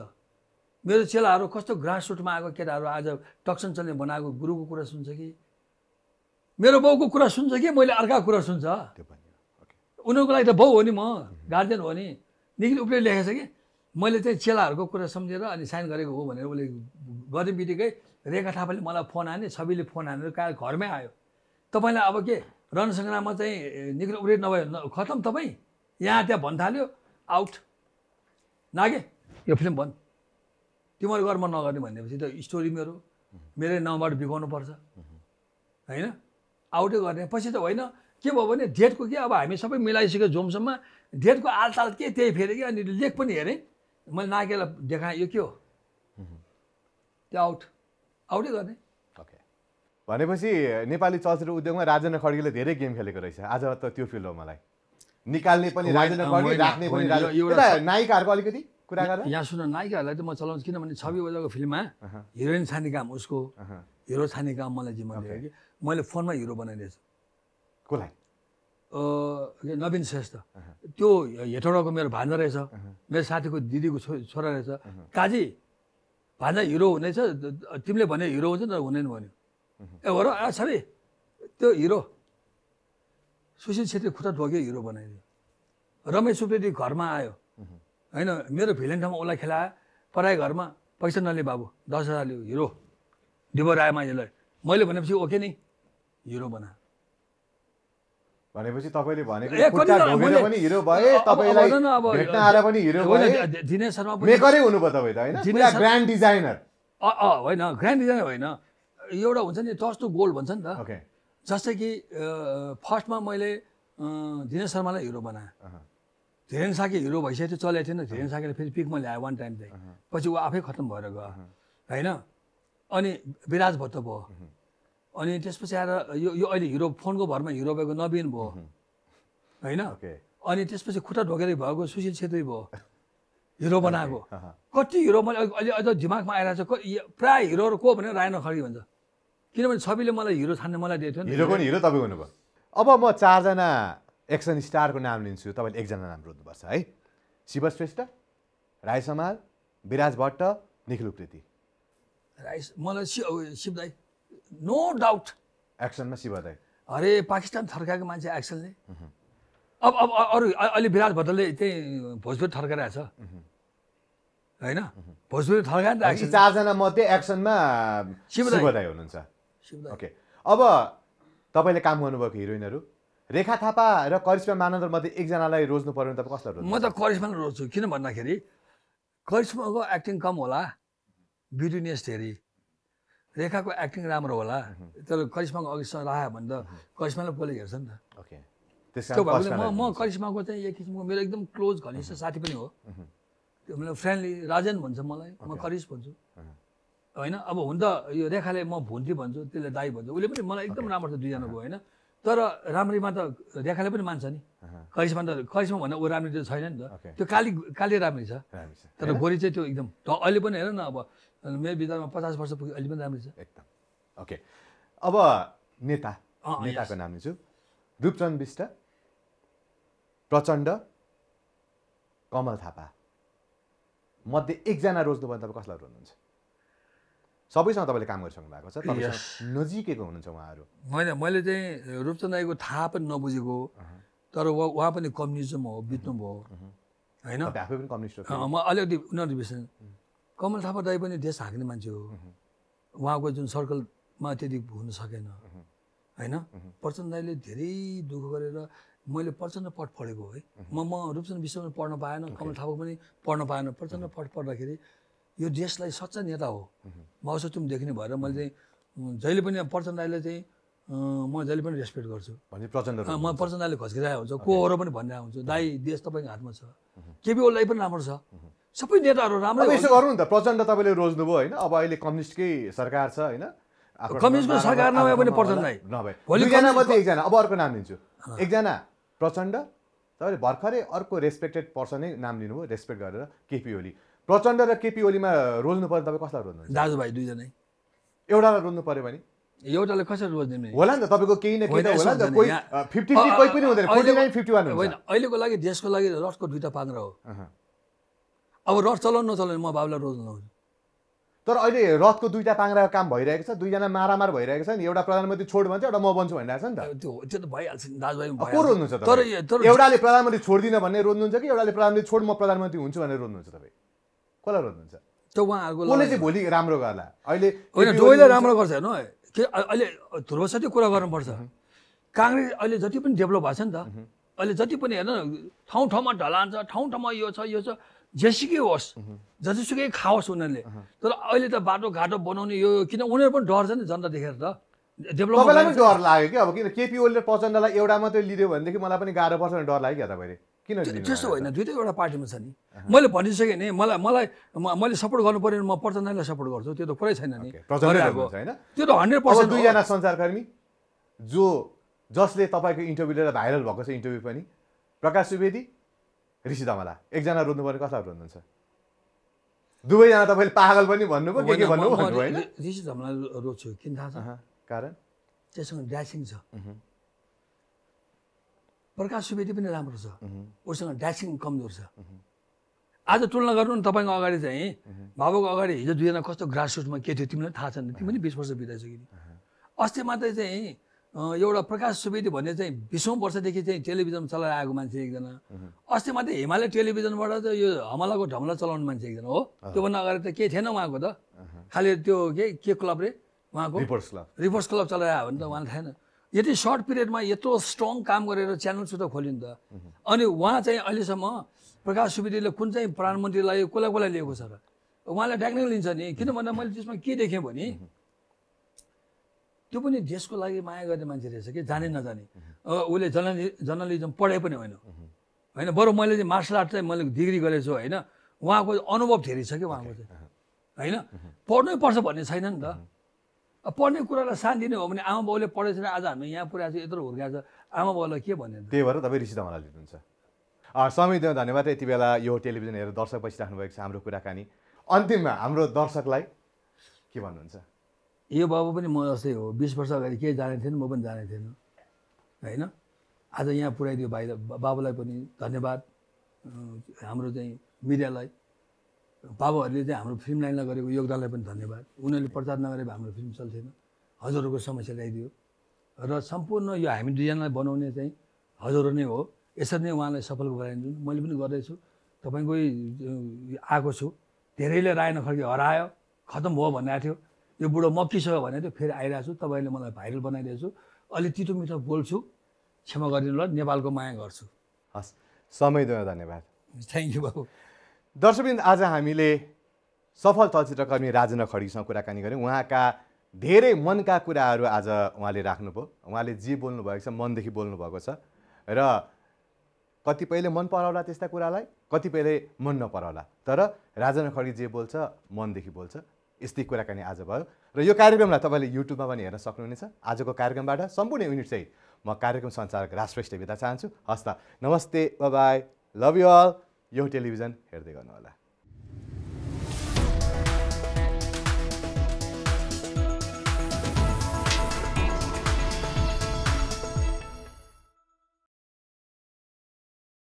मेरो चेलाहरू कस्तो ग्रास रुटमा आएको केटाहरू आज टक्सन चल्ने बनाएको गुरुको कुरा सुन्छ कि मेरो बाउको कुरा सुन्छ कि मैले अर्का कुरा सुन्छ उनीहरूको लागि त बाउ हो नि म गार्जियन हो नि निकै उसले लेखेको छ कि मैले चाहिँ चेलाहरूको कुरा सम्झेर अनि साइन गरेको हो भनेर उसले गर्ने बित्तिकै रेखा थापाले मलाई फोन हाने छविले फोन हानेर कहाँ घरमै आयो तपाईँलाई अब के रणसङ्ग्राममा चाहिँ निक्ल उयो नभए खतम तपाईँ यहाँ त्यहाँ भन्नु थाल्यो आउट नागे यो फिल्म भन् तिमीहरू घरमा नगर्ने भनेपछि त स्टोरी मेरो मेरै नाउँबाट पर्छ होइन आउटै गर्ने पछि त होइन के भयो भने डेटको के अब हामी सबै मिलाइसक्यो जोमसम्म डेटको आलताल के त्यही फेरि कि अनि लेख पनि हेरेँ मैले नागेलाई देखाएँ यो के हो त्यो आउट आउटै गर्ने भनेपछि नेपाली चलचित्र उद्योगमा राजेन्द्र खड्गेले धेरै गेम खेलेको रहेछ आज त त्यो फिल्ड हो मलाई निकाल्ने पनि राजेन्द्र खड्गे राख्ने पनि नायिकाहरूको अलिकति कुरा गर यहाँ सुन नायिकाहरूलाई त म चलाउँछु किनभने छवि बजाको फिल्ममा हिरोइन छाने काम उसको हिरो छाने काम मलाई जिम्मा दियो कि मैले फोनमा हिरो बनाइदिएछु कसलाई नवीन श्रेष्ठ त्यो हेटौँडाको मेरो भान्जा रहेछ मेरो साथीको दिदीको छोरा रहेछ काजी भान्जा हिरो हुनेछ तिमीले भने हिरो हुन्छ त हुँदैन भन्यो ए हो र त्यो हिरो सुशील छेत्री खुट्टा ढोक्यो हिरो बनाइदियो रमेश सुप्रेती घरमा आयो होइन मेरो भिलेन ठाउँमा उसलाई खेलायो पराए घरमा पैसा नलिए बाबु दस हजार लियो हिरो डिबो मान्छेलाई मैले भनेपछि ओके नि हिरो बना भनेपछि तपाईँले भनेको होइन ग्रान्ड डिजाइनर होइन एउटा हुन्छ नि टच टु गोल भन्छ नि त जस्तै कि फर्स्टमा मैले धीरेन शर्मालाई हिरो बनाएँ धीरेन साके हिरो भइसकेको थियो चलेको थिएन धीरेन साकेले फेरि पिकमा ल्यायो वान टाइम चाहिँ पछि ऊ आफै खत्तम भएर गयो होइन अनि विराज भट्ट भयो अनि त्यसपछि आएर यो यो अहिले हिरो फोनको भरमा हिरो भएको नवीन भयो होइन अनि त्यसपछि खुट्टा ढोकेर भएको सुशील छेत्री भयो हिरो बनाएको कति हिरो मैले अहिले अझ दिमागमा आइरहेको छ प्रायः हिरोहरू को भने रायन खडी भन्छ किनभने सबैले मलाई हिरो छान्ने मलाई दिएको थियो हिरो पनि हिरो तपाईँ हुनुभयो अब म चारजना एक्सन स्टारको नाम लिन्छु तपाईँले एकजना नाम रोज्नुपर्छ है शिव श्रेष्ठ राई समाल विराज भट्ट निखिल उप्रेति राई मलाई शिव शिवदाई नो डाउट एक्सनमा शिवदाई अरे पाकिस्तान थर्काएको मान्छे एक्सनले अब अब अरू अहिले विराज भट्टले त्यही भोजपुर थर्काइरहेछ होइन भोजपुरी थर्का चारजना मध्ये एक्सनमा शिव शिवदाई हुनुहुन्छ ओके अब तपाईँले काम गर्नुभएको हिरोइनहरू रेखा थापा र करिश्मा मानन्दरमध्ये एकजनालाई रोज्नु पऱ्यो भने तपाईँ कसलाई रोज्नु म त करिश्मालाई रोज्छु किन भन्दाखेरि करिश्माको एक्टिङ कम होला ब्युटिनेस धेरै रेखाको एक्टिङ राम्रो होला तर करिश्माको अघिसम्म राख्यो भने त करिश्माले पहिले हेर्छ नि त ओके त्यो भएकोले म म करिश्माको चाहिँ एक किसिमको मेरो एकदम क्लोज घनिष्ठ साथी पनि हो त्यो मलाई फ्रेन्डली राजन भन्छ मलाई म करिस भन्छु होइन अब हुन त यो रेखाले म भुन्थेँ भन्छु त्यसले दाई भन्छु उसले पनि मलाई एकदम राम्रो छ दुईजनाको होइन तर राम्रीमा त रेखाले पनि मान्छ नि करिश्मा त करिश्मा भन्दा ऊ राम्री त छैन नि त त्यो काली काली राम्री छ तर गोरी चाहिँ त्यो एकदम अहिले पनि हेर न अब मेरो विचारमा पचास वर्ष पुग्यो अहिले पनि राम्री छ एकदम ओके अब नेता नेताको नाम छु रूपचन्द विष्ट प्रचण्ड कमल थापा मध्ये एकजना रोज्नुभयो तपाईँ कसलाई रोज्नुहुन्छ सबैसँग तपाईँले काम गरिसक्नु भएको छ नजिकैको हुनुहुन्छ उहाँहरू होइन मैले चाहिँ रूपचन्दाईको थाहा पनि नबुझेको तर उहाँ पनि कम्युनिजम हो बित्नुभयो होइन आफै पनि कम्युनिस्ट हो म अलिकति उनीहरू विषय कमल थापा दाई पनि देश हाँक्ने मान्छे हो उहाँको जुन सर्कलमा त्यति हुन सकेन होइन प्रचण्ड दाईले धेरै दुःख गरेर मैले प्रचण्ड पट पढेको है म म रूपचन्द विश्व पनि पढ्न पाएन कमल थापा पनि पढ्न पाएन प्रचण्ड पट पढ्दाखेरि यो देशलाई सच्चा नेता हो म देख्ने भएर मैले चाहिँ जहिले पनि प्रचण्ड राईले चाहिँ म जहिले पनि रेस्पेक्ट गर्छु प्रचण्ड म प्रचण्डलाई खस्किरहेको हुन्छ को अरू पनि भनिरहेको हुन्छु दाई देश तपाईँको हातमा छ केपी ओलाई पनि राम्रो छ सबै नेताहरू राम्रो यसो गरौँ नि त प्रचण्ड तपाईँले रोज्नुभयो होइन अब अहिले कम्युनिस्टकै सरकार छ होइन कम्युनिस्टको सरकार नभए पनि प्रचण्ड नभए दुईजना मात्रै एकजना अब अर्को नाम दिन्छु एकजना प्रचण्ड तपाईँले भर्खरै अर्को रेस्पेक्टेड पर्सनै नाम लिनुभयो रेस्पेक्ट गरेर केपी ओली प्रचण्ड र केपी ओलीमा रोज्नु पऱ्यो तपाईँ कसलाई रोज्नु दाजुभाइ दुईजनै एउटालाई रोज्नु पर्यो भने एउटाले कसरी रोज्ने होला नि त तपाईँको केही न केही होला नि त कोही फिफ्टी कोही पनि हुँदैन फोर्टी नाइन फिफ्टी वान होइन अहिलेको लागि देशको लागि रथको दुईवटा पाङ्रा हो अब रथ चलाउनु नचलाउने म बाबुलाई रोज्नु लाउँछु तर अहिले रथको दुईवटा पाङ्राको काम भइरहेको छ दुईजना मारामार भइरहेको छ नि एउटा प्रधानमन्त्री छोड भन्छ एउटा म बन्छु भनिरहेको छ नि त त्यो त्यो त भइहाल्छ नि दाजुभाइ को रोज्नुहुन्छ तर एउटाले प्रधानमन्त्री छोडिदिन भन्ने रोज्नुहुन्छ कि एउटाले प्रधानमन्त्री छोड म प्रधानमन्त्री हुन्छु भनेर रोज्नुहुन्छ तपाईँ कसलाई रोज्नुहुन्छ त्यो उहाँहरूको उसले चाहिँ भोलि राम्रो गर्ला अहिले होइन डोइले राम्रो गर्छ हेर्नु के अहिले ध्रुव साथी कुरा गर्नुपर्छ काङ्ग्रेस अहिले जति पनि डेभलप भएको छ नि त अहिले जति पनि हेर्नु ठाउँ ठाउँमा ढलान छ ठाउँ ठाउँमा यो छ यो छ जेसुकै होस् जतिसुकै खाओस् उनीहरूले तर अहिले त बाटोघाटो बनाउने यो किन उनीहरू पनि डर छ नि जनता देखेर त डेभलप डर लाग्यो कि अब किन केपी ओलीले प्रचण्डलाई एउटा मात्रै लिदियो भनेदेखि मलाई पनि गाह्रो पर्छ भने डर लाग्यो क्या तपाईँले किन त्यस्तो होइन दुइटै एउटा पार्टीमा छ नि मैले भनिसकेँ नि मलाई मलाई मैले सपोर्ट गर्नु पऱ्यो भने म प्रचण्डलाई सपोर्ट गर्छु त्यो त कुरै छैन नि त्यो त हन्ड्रेड पर्सेन्ट दुईजना सञ्चारकर्मी जो जसले तपाईँको इन्टरभ्यू लिएर भाइरल भएको छ इन्टरभ्यू पनि प्रकाश सुवेदी ऋषि धमला एकजना रोज्नु पर्ने कसलाई रोज्नुहुन्छ दुवैजना तपाईँले पागल पनि भन्नुभयो के के भन्नुभयो ऋषि धमला रोज्छु किन थाहा छ कारण त्यसँग ड्यासिङ छ प्रकाश सुवेदी पनि राम्रो छ उसँग ड्यासिङ कमजोर छ आज तुलना गर्नु नि तपाईँको अगाडि चाहिँ बाबुको अगाडि हिजो दुईजना कस्तो ग्रास रुटमा के थियो तिमीलाई थाहा छैन तिमी पनि बिस वर्ष बिताइसक्यो अस्ति मात्रै चाहिँ एउटा प्रकाश सुवेदी भन्ने चाहिँ बिसौँ वर्षदेखि चाहिँ टेलिभिजन चलाएर आएको मान्छे एकजना अस्ति मात्रै हिमालय टेलिभिजनबाट त यो हमलाको ढमला चलाउने मान्छे एकजना हो त्योभन्दा अगाडि त केही थिएन उहाँको त खालि त्यो के के क्लब रे उहाँको रिपोर्ट्स क्लब रिपोर्ट्स क्लब चलाएर आयो भने त उहाँलाई थिएन यदि सर्ट पिरियडमा यत्रो स्ट्रङ काम गरेर च्यानल खोल्यो नि त अनि उहाँ चाहिँ अहिलेसम्म प्रकाश सुबिदीले कुन चाहिँ प्रधानमन्त्रीलाई कसलाई कसलाई लिएको छ र उहाँलाई ट्याक्ने लिन्छ नि किन भन्दा मैले त्यसमा के देखेँ भने त्यो पनि देशको लागि माया गर्ने मान्छे रहेछ कि जाने नजाने उसले जर्नलि जर्नलिजम पढे पनि होइन होइन बरु मैले चाहिँ मार्सल आर्ट चाहिँ मैले डिग्री गरेको छु होइन उहाँको अनुभव धेरै छ कि उहाँको चाहिँ होइन पढ्नै पर्छ भन्ने छैन नि त पढ्ने कुरालाई सान दिने हो भने आमा बाउले पढेछ आज हामी यहाँ पुऱ्याएको छ यत्रो हुर्काएको छ आमा बाउलाई के भन्यो त्यही भएर तपाईँ ऋषि धमालाई लिनुहुन्छ समय धन्यवाद यति बेला यो टेलिभिजन हेरेर दर्शक बसिराख्नु भएको छ हाम्रो कुराकानी अन्तिममा हाम्रो दर्शकलाई के भन्नुहुन्छ यो बाबु पनि म जस्तै हो बिस वर्ष अगाडि केही जाने थिएन म पनि जाने थिएन होइन आज यहाँ पुऱ्याइदियो भाइ बाबुलाई पनि धन्यवाद हाम्रो चाहिँ मिडियालाई बाबाहरूले चाहिँ हाम्रो फिल्म लाइनमा गरेको योगदानलाई पनि धन्यवाद उनीहरूले प्रचार भए हाम्रो फिल्म चल्थेन हजुरहरूको समस्या ल्याइदियो र सम्पूर्ण यो हामी दुईजनालाई बनाउने चाहिँ हजुरहरू नै हो यसरी नै उहाँलाई सफल गराइदिनु मैले पनि गर्दैछु तपाईँकै आएको छु धेरैले राय नखर्के हरायो खतम भयो भनेको थियो यो बुढो मक्किसक्यो भनेको थियो फेरि आइरहेको छु तपाईँले मलाई भाइरल छु अलि तितो मिठो बोल्छु क्षमा गरिदिनु ल नेपालको माया गर्छु हस् समय दिन धन्यवाद थ्याङ्क यू बाबु दर्शकबिन्द आज हामीले सफल चलचित्रकर्मी राजेन्द्र खड्गीसँग कुराकानी गऱ्यौँ उहाँका धेरै मनका कुराहरू आज उहाँले राख्नुभयो उहाँले जे बोल्नुभएको छ मनदेखि बोल्नुभएको छ र कतिपयले मन पराउला त्यस्ता कुरालाई कतिपयले मन नपराउला तर राजेन्द्र खड्गी जे बोल्छ मनदेखि बोल्छ यस्तै कुराकानी आज भयो र यो कार्यक्रमलाई तपाईँले युट्युबमा पनि हेर्न सक्नुहुनेछ आजको कार्यक्रमबाट सम्पूर्ण युनिट चाहिँ म कार्यक्रम सञ्चालक राष्ट्रिय बिदा चाहन्छु हस् त नमस्ते बाई लभ यु अल यो टेलिभिजन हेर्दै गर्नुहोला